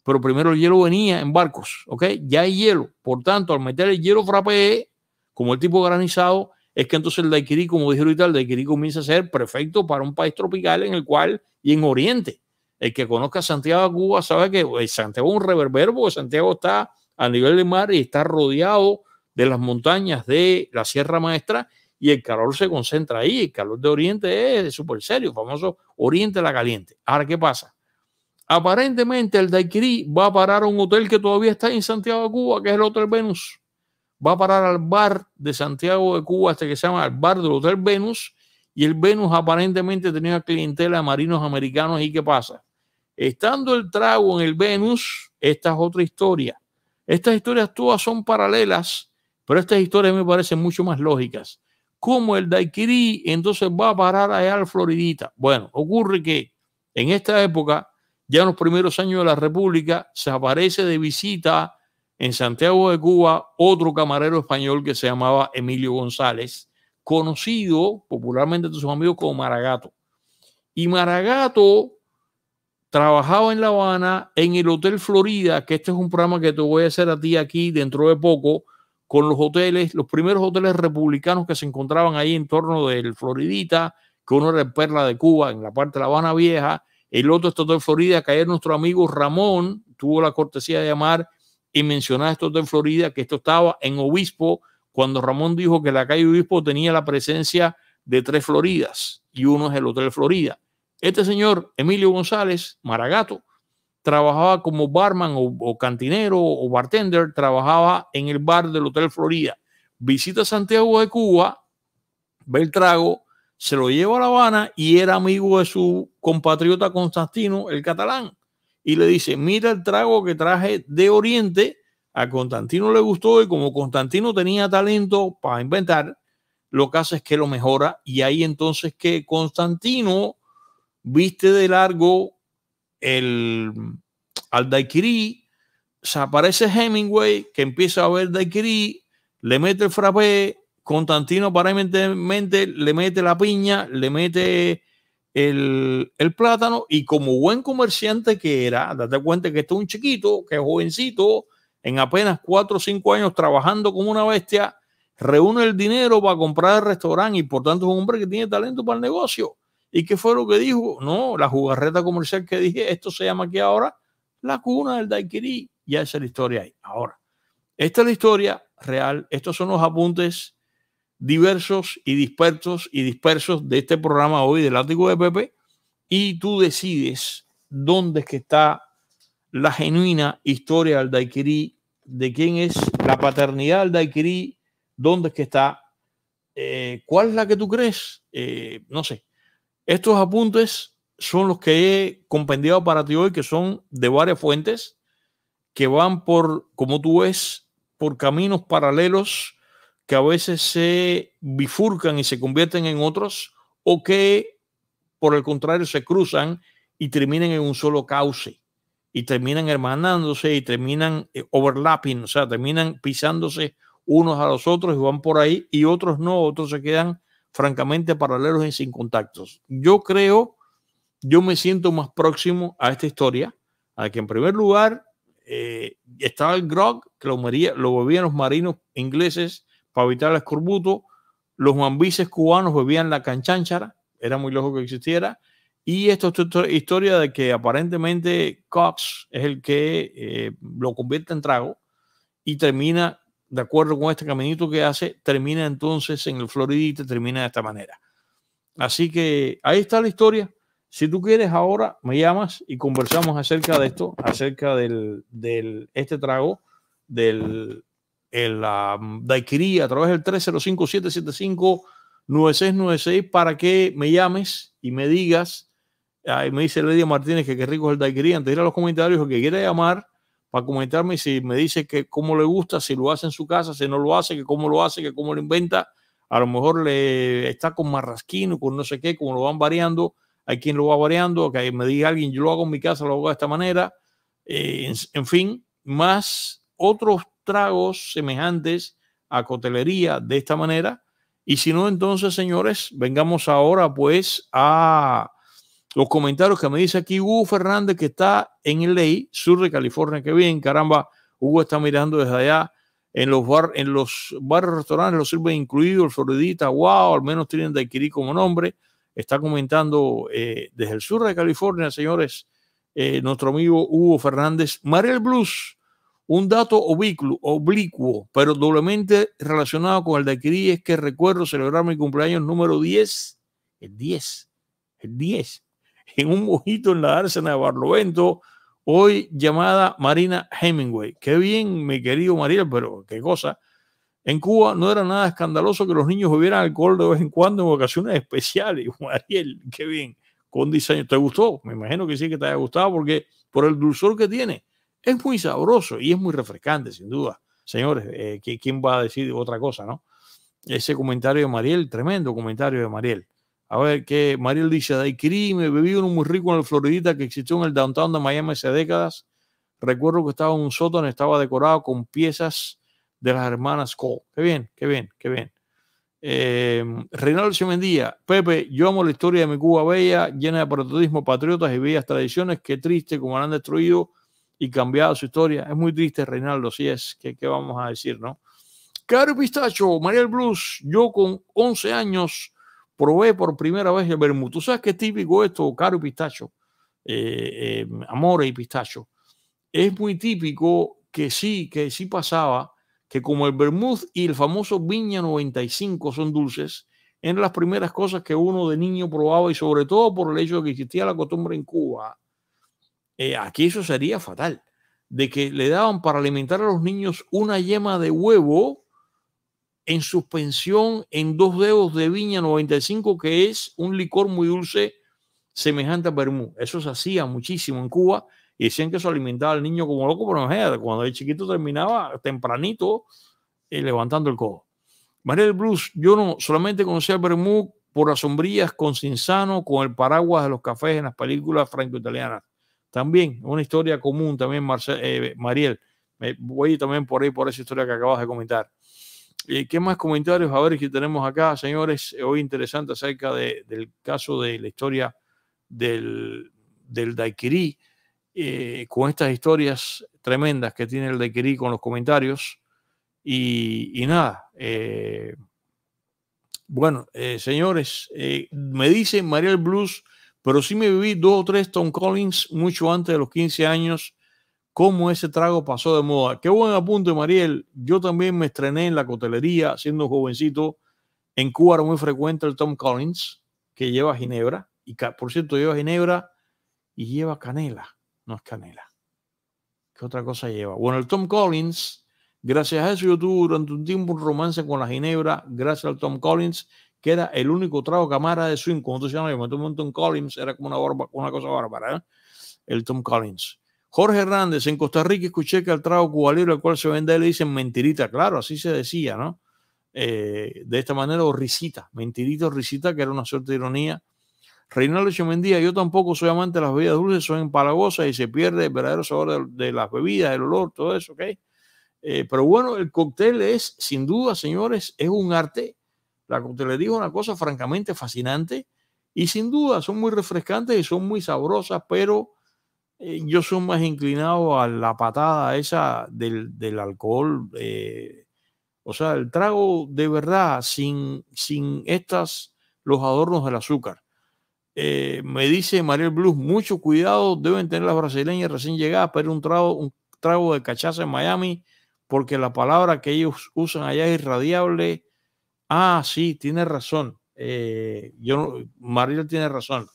Pero primero el hielo venía en barcos, ¿ok? Ya hay hielo. Por tanto, al meter el hielo frappé, como el tipo granizado, es que entonces el daiquiri, como dije ahorita, el daiquiri comienza a ser perfecto para un país tropical en el cual y en Oriente. El que conozca Santiago de Cuba sabe que eh, Santiago es un reverbero Santiago está a nivel del mar y está rodeado de las montañas de la Sierra Maestra y el calor se concentra ahí. El calor de Oriente es súper serio, famoso Oriente la Caliente. Ahora, ¿qué pasa? Aparentemente el daiquiri va a parar a un hotel que todavía está en Santiago de Cuba, que es el Hotel Venus va a parar al bar de Santiago de Cuba, este que se llama el bar del Hotel Venus, y el Venus aparentemente tenía clientela de marinos americanos. ¿Y qué pasa? Estando el trago en el Venus, esta es otra historia. Estas historias todas son paralelas, pero estas historias me parecen mucho más lógicas. ¿Cómo el daiquiri entonces va a parar allá al Floridita? Bueno, ocurre que en esta época, ya en los primeros años de la República, se aparece de visita en Santiago de Cuba otro camarero español que se llamaba Emilio González, conocido popularmente de sus amigos como Maragato. Y Maragato trabajaba en La Habana en el Hotel Florida, que este es un programa que te voy a hacer a ti aquí dentro de poco, con los hoteles, los primeros hoteles republicanos que se encontraban ahí en torno del Floridita, que uno era el Perla de Cuba, en la parte de La Habana Vieja, el otro es este Hotel Florida, que ayer nuestro amigo Ramón tuvo la cortesía de llamar y mencionar esto de Florida, que esto estaba en Obispo, cuando Ramón dijo que la calle Obispo tenía la presencia de tres Floridas y uno es el Hotel Florida. Este señor, Emilio González Maragato, trabajaba como barman o, o cantinero o bartender, trabajaba en el bar del Hotel Florida. Visita Santiago de Cuba, ve el trago, se lo lleva a La Habana y era amigo de su compatriota Constantino, el catalán y le dice, mira el trago que traje de Oriente, a Constantino le gustó y como Constantino tenía talento para inventar, lo que hace es que lo mejora y ahí entonces que Constantino viste de largo el al daiquiri, se aparece Hemingway que empieza a ver daiquiri, le mete el frappé, Constantino aparentemente le mete la piña, le mete el, plátano y como buen comerciante que era, date cuenta que este es un chiquito, que es jovencito, en apenas 4 o 5 años trabajando como una bestia, reúne el dinero para comprar el restaurante y por tanto es un hombre que tiene talento para el negocio. ¿Y qué fue lo que dijo? No, la jugarreta comercial que dije, esto se llama aquí ahora la cuna del daiquiri. Ya esa es la historia ahí. Ahora, esta es la historia real, estos son los apuntes diversos y dispersos y dispersos de este programa hoy del ático de Pepe y tú decides dónde es que está la genuina historia del Daiquiri de quién es la paternidad del Daiquiri, dónde es que está, eh, cuál es la que tú crees, eh, no sé. Estos apuntes son los que he compendiado para ti hoy, que son de varias fuentes, que van por, como tú ves, por caminos paralelos que a veces se bifurcan y se convierten en otros o que por el contrario se cruzan y terminan en un solo cauce y terminan hermanándose y terminan eh, overlapping, o sea, terminan pisándose unos a los otros y van por ahí y otros no, otros se quedan francamente paralelos y sin contactos. Yo creo, yo me siento más próximo a esta historia, a que en primer lugar eh, estaba el grog, que lo, bebían los marinos ingleses para evitar el escorbuto. Los mambises cubanos bebían la canchánchara, era muy loco que existiera. Y esta historia de que aparentemente Cox es el que eh, lo convierte en trago y termina, de acuerdo con este caminito que hace, termina entonces en el Floridita, termina de esta manera. Así que ahí está la historia. Si tú quieres, ahora me llamas y conversamos acerca de esto, acerca del, del este trago, del el la Daiquiri a través del 305-775-9696 para que me llames y me digas. me dice Ledia Martínez que qué rico es el daiquiri. Antes de ir a los comentarios, que quiere llamar para comentarme si me dice que cómo le gusta, si lo hace en su casa, si no lo hace, que cómo lo hace, que cómo lo inventa. A lo mejor le está con marrasquino, con no sé qué, cómo lo van variando. Hay quien lo va variando, que me diga alguien, yo lo hago en mi casa, lo hago de esta manera. Eh, en fin, más otros tragos semejantes a cotelería de esta manera. Y si no, entonces, señores, vengamos ahora pues a los comentarios que me dice aquí Hugo Fernández, que está en LA, sur de California. que bien, caramba, Hugo está mirando desde allá. En los bar, en los bares, restaurantes, los sirven incluido el Floridita, wow, al menos tienen de adquirir como nombre. Está comentando eh, desde el sur de California, señores, eh, nuestro amigo Hugo Fernández. Mariel Blues, un dato oblicuo, pero doblemente relacionado con el de es que recuerdo celebrar mi cumpleaños número 10, el 10, el 10, en un mojito en la Arsena de Barlovento, hoy llamada Marina Hemingway. Qué bien, mi querido Mariel, pero qué cosa. En Cuba no era nada escandaloso que los niños bebieran alcohol de vez en cuando en ocasiones especiales. [laughs] Mariel, qué bien. Con diseño. ¿Te gustó? Me imagino que sí que te haya gustado porque por el dulzor que tiene es muy sabroso y es muy refrescante, sin duda. Señores, eh, ¿quién va a decir otra cosa, no? Ese comentario de Mariel, tremendo comentario de Mariel. A ver, que Mariel dice, daiquiri, me bebí uno muy rico en el Floridita que existió en el downtown de Miami hace décadas. Recuerdo que estaba en un sótano, estaba decorado con piezas de las hermanas Cole. Qué bien, qué bien, qué bien. Eh, Reinaldo Pepe, yo amo la historia de mi Cuba bella, llena de patriotismo, patriotas y bellas tradiciones. Qué triste como la han destruido y cambiado su historia. Es muy triste, Reinaldo, si es, que qué vamos a decir, no? Caro Pistacho, mariel Blues, yo con 11 años probé por primera vez el vermut. ¿Tú sabes qué típico esto, Caro Pistacho? Eh, eh y Pistacho. Es muy típico que sí, que sí pasaba, que como el vermouth y el famoso Viña 95 son dulces, eran las primeras cosas que uno de niño probaba y sobre todo por el hecho de que existía la costumbre en Cuba eh, aquí eso sería fatal, de que le daban para alimentar a los niños una yema de huevo en suspensión en dos dedos de viña 95, que es un licor muy dulce semejante a bermú Eso se hacía muchísimo en Cuba y decían que eso alimentaba al niño como loco, pero no cuando el chiquito terminaba tempranito eh, levantando el codo. María del Blues, yo no solamente conocía a bermú por las sombrillas con Cinsano, con el paraguas de los cafés en las películas franco-italianas. También, una historia común, también, eh, Mariel. Me voy también por ahí, por esa historia que acabas de comentar. y eh, ¿Qué más comentarios? A ver qué tenemos acá, señores. Eh, hoy interesante acerca de, del caso de la historia del, del Daiquiri con estas historias tremendas que tiene el Daiquiri con los comentarios. Y, nada, bueno, señores, me dice Mariel Blues pero sí me viví dos o tres Tom Collins mucho antes de los 15 años, cómo ese trago pasó de moda. Qué buen apunte, Mariel. Yo también me estrené en la cotelería siendo jovencito. En Cuba era muy frecuente el Tom Collins, que lleva ginebra. Y por cierto, lleva ginebra y lleva canela. No es canela. ¿Qué otra cosa lleva? Bueno, el Tom Collins, gracias a eso yo tuve durante un tiempo un romance con la ginebra, gracias al Tom Collins que era el único trago cámara de swing, como tú se llamas, un Tom Collins, era como una, una cosa bárbara, ¿eh? el Tom Collins. Jorge Hernández, en Costa Rica escuché que al trago cubalero al cual se vende le dicen mentirita, claro, así se decía, ¿no? Eh, de esta manera, o risita, mentirita o risita, que era una suerte de ironía. Reinaldo Chemendía, yo tampoco soy amante de las bebidas dulces, son empalagosas y se pierde el verdadero sabor de, las bebidas, el olor, todo eso, ¿ok? Eh, pero bueno, el cóctel es, sin duda, señores, es un arte la, te le digo una cosa francamente fascinante y sin duda son muy refrescantes y son muy sabrosas, pero eh, yo soy más inclinado a la patada esa del, alcohol. Eh, o sea, el trago de verdad sin, sin estas, los adornos del azúcar. Eh, me dice Mariel Blues, mucho cuidado deben tener las brasileñas recién llegadas, pero un trago, un trago de cachaza en Miami, porque la palabra que ellos usan allá es irradiable Ah, sí, tiene razón. Eh, yo, tiene razón.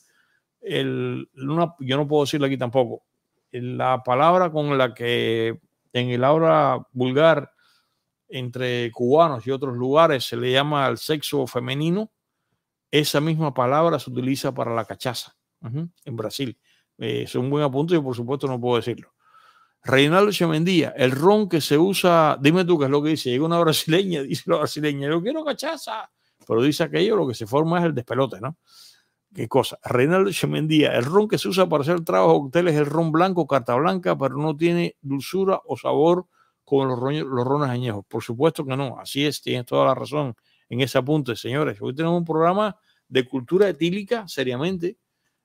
El, yo no puedo decirlo aquí tampoco. La palabra con la que en el aura vulgar entre cubanos y otros lugares se le llama al sexo femenino, esa misma palabra se utiliza para la cachaza en Brasil. Eh, es un buen apunto y por supuesto no puedo decirlo. Reinaldo Chamendía, el ron que se usa, dime tú qué es lo que dice, llega una brasileña, [laughs] dice la brasileña, yo quiero cachaza, pero dice aquello, lo que se forma es el despelote, ¿no? Qué cosa. Reinaldo Chamendía, el ron que se usa para hacer trabajo hoteles es el ron blanco, carta blanca, pero no tiene dulzura o sabor como los, ron, los rones añejos. Por supuesto que no, así es, tienes toda la razón en ese apunte, señores. Hoy tenemos un programa de cultura etílica, seriamente,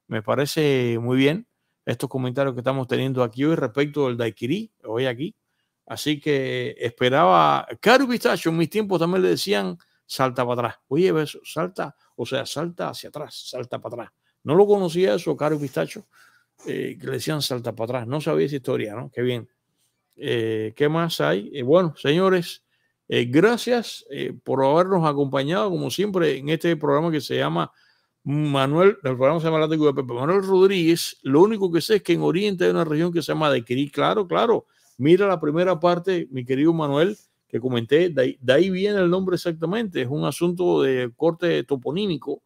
me parece muy bien estos comentarios que estamos teniendo aquí hoy respecto del daiquiri, hoy aquí. Así que esperaba, caro pistacho, en mis tiempos también le decían, salta para atrás. Oye, eso, salta, o sea, salta hacia atrás, salta para atrás. No lo conocía eso, caro pistacho, eh, que le decían salta para atrás. No sabía esa historia, ¿no? Qué bien. Eh, ¿Qué más hay? Eh, bueno, señores, gracias por habernos acompañado, como siempre, en este programa que se llama Manuel, a de Manuel Rodríguez, lo único que sé es que en Oriente hay una región que se llama Daiquirí, claro, claro. Mira la primera parte, mi querido Manuel, que comenté, de ahí, viene el nombre exactamente, es un asunto de corte toponímico.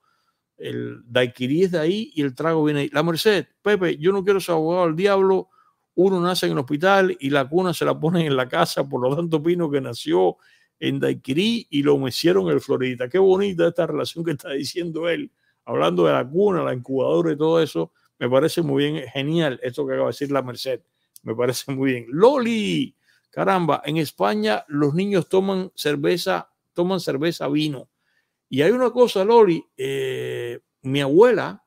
El daiquirí es de ahí y el trago viene ahí. La Merced, Pepe, yo no quiero ser abogado al diablo. Uno nace en el hospital y la cuna se la ponen en la casa, por lo tanto, Pino que nació en Daiquirí y lo mecieron en el Florida. Qué bonita esta relación que está diciendo él hablando de la cuna, la incubadora y todo eso, me parece muy bien, genial esto que acaba de decir la Merced, me parece muy bien. Loli, caramba, en España los niños toman cerveza, toman cerveza vino. Y hay una cosa, Loli, eh, mi abuela,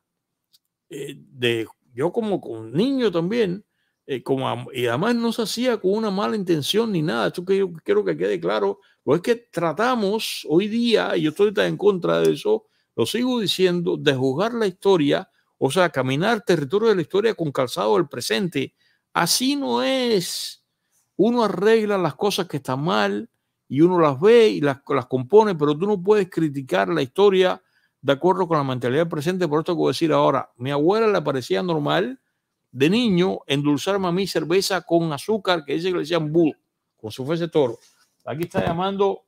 eh, de, yo como con niño también, eh, como, y además no se hacía con una mala intención ni nada, esto que yo quiero que quede claro, pues es que tratamos hoy día, y yo estoy en contra de eso, lo sigo diciendo, de juzgar la historia, o sea, caminar territorio de la historia con calzado del presente. Así no es. Uno arregla las cosas que están mal y uno las ve y las, las compone, pero tú no puedes criticar la historia de acuerdo con la mentalidad del presente. Por esto que decir ahora, mi abuela le parecía normal de niño endulzarme a mí cerveza con azúcar, que dice que le decían bu, como si fuese toro. Aquí está llamando,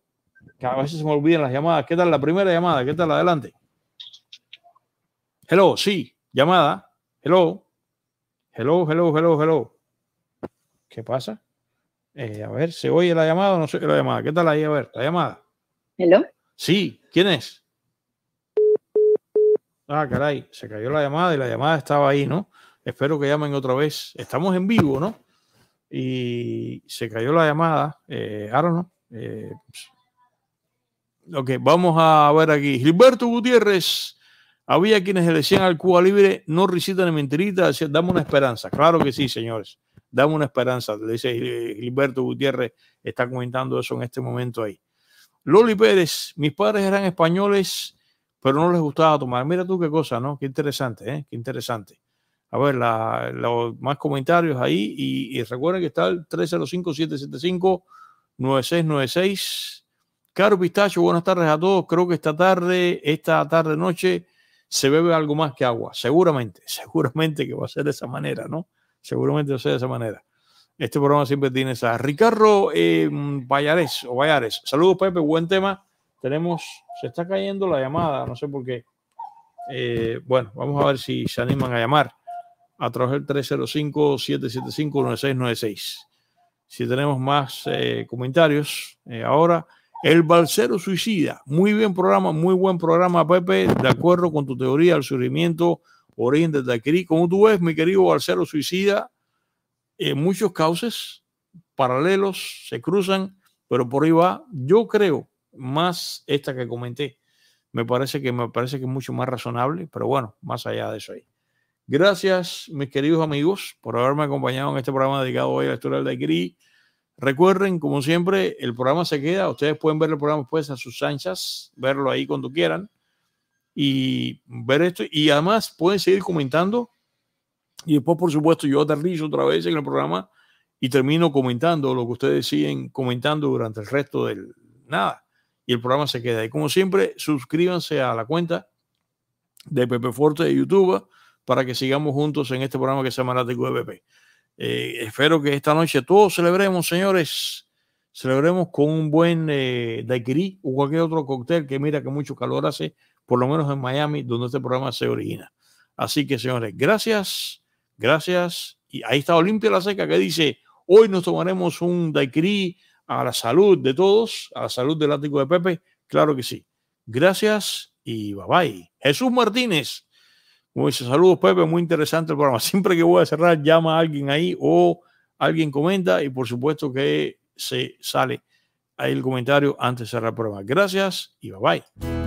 que a veces se me olvidan las llamadas. ¿Qué tal la primera llamada? ¿Qué tal adelante? Hello, sí, llamada. Hello. Hello, hello, hello, hello. ¿Qué pasa? Eh, a ver, ¿se oye la llamada o no se oye la llamada? ¿Qué tal ahí? A ver, la llamada. Hello. Sí, ¿quién es? Ah, caray, se cayó la llamada y la llamada estaba ahí, ¿no? Espero que llamen otra vez. Estamos en vivo, ¿no? Y se cayó la llamada. Eh, no. don't eh, ok, vamos a ver aquí. Gilberto Gutiérrez había quienes le decían al Cuba Libre, no recitan ni mentirita, Damos una esperanza. Claro que sí, señores, Damos una esperanza. Le dice eh, Gilberto Gutiérrez, está comentando eso en este momento ahí. Loli Pérez, mis padres eran españoles, pero no les gustaba tomar. Mira tú qué cosa, ¿no? Qué interesante, ¿eh? Qué interesante. A ver, los más comentarios ahí y, y recuerden que está el 305-775-9696. Caro Pistacho, buenas tardes a todos. Creo que esta tarde, esta tarde noche, se bebe algo más que agua. Seguramente, [laughs] seguramente que va a ser de esa manera, ¿no? Seguramente va a ser de esa manera. Este programa siempre tiene esa. Ricardo eh, em, Vallares o Vallares. Saludos, Pepe. Buen tema. Tenemos, se está cayendo la llamada, no sé por qué. Eh, bueno, vamos a ver si se animan a llamar a través del 305-775-9696. Si tenemos más eh, comentarios eh, ahora. El Balcero Suicida, muy bien programa, muy buen programa, Pepe, de acuerdo con tu teoría del surgimiento origen de Taquiri. Como tú ves, mi querido Balcero Suicida, En eh, muchos cauces paralelos se cruzan, pero por ahí va, yo creo, más esta que comenté. Me parece que me parece que es mucho más razonable, pero bueno, más allá de eso ahí. Gracias, mis queridos amigos, por haberme acompañado en este programa dedicado hoy a la historia del Taquiri. Recuerden, como siempre, el programa se queda. Ustedes pueden ver el programa después pues a sus anchas, verlo ahí cuando quieran y ver esto. Y además pueden seguir comentando. Y después, por supuesto, yo aterrizo otra vez en el programa y termino comentando lo que ustedes siguen comentando durante el resto del nada. Y el programa se queda. Y como siempre, suscríbanse a la cuenta de Pepe Forte de YouTube para que sigamos juntos en este programa que se llama Látigo de Pepe. Eh, espero que esta noche todos celebremos, señores. Celebremos con un buen eh, daiquiri o cualquier otro cóctel que mira que mucho calor hace, por lo menos en Miami, donde este programa se origina. Así que, señores, gracias, gracias. Y ahí está Olimpia La Seca que dice, hoy nos tomaremos un daiquiri a la salud de todos, a la salud del ático de Pepe. Claro que sí. Gracias y bye bye. Jesús Martínez como saludos Pepe, muy interesante el programa. [laughs] Siempre que voy a cerrar, llama a alguien ahí o alguien comenta y por supuesto que se sale ahí el comentario antes de cerrar el programa. Gracias y bye bye.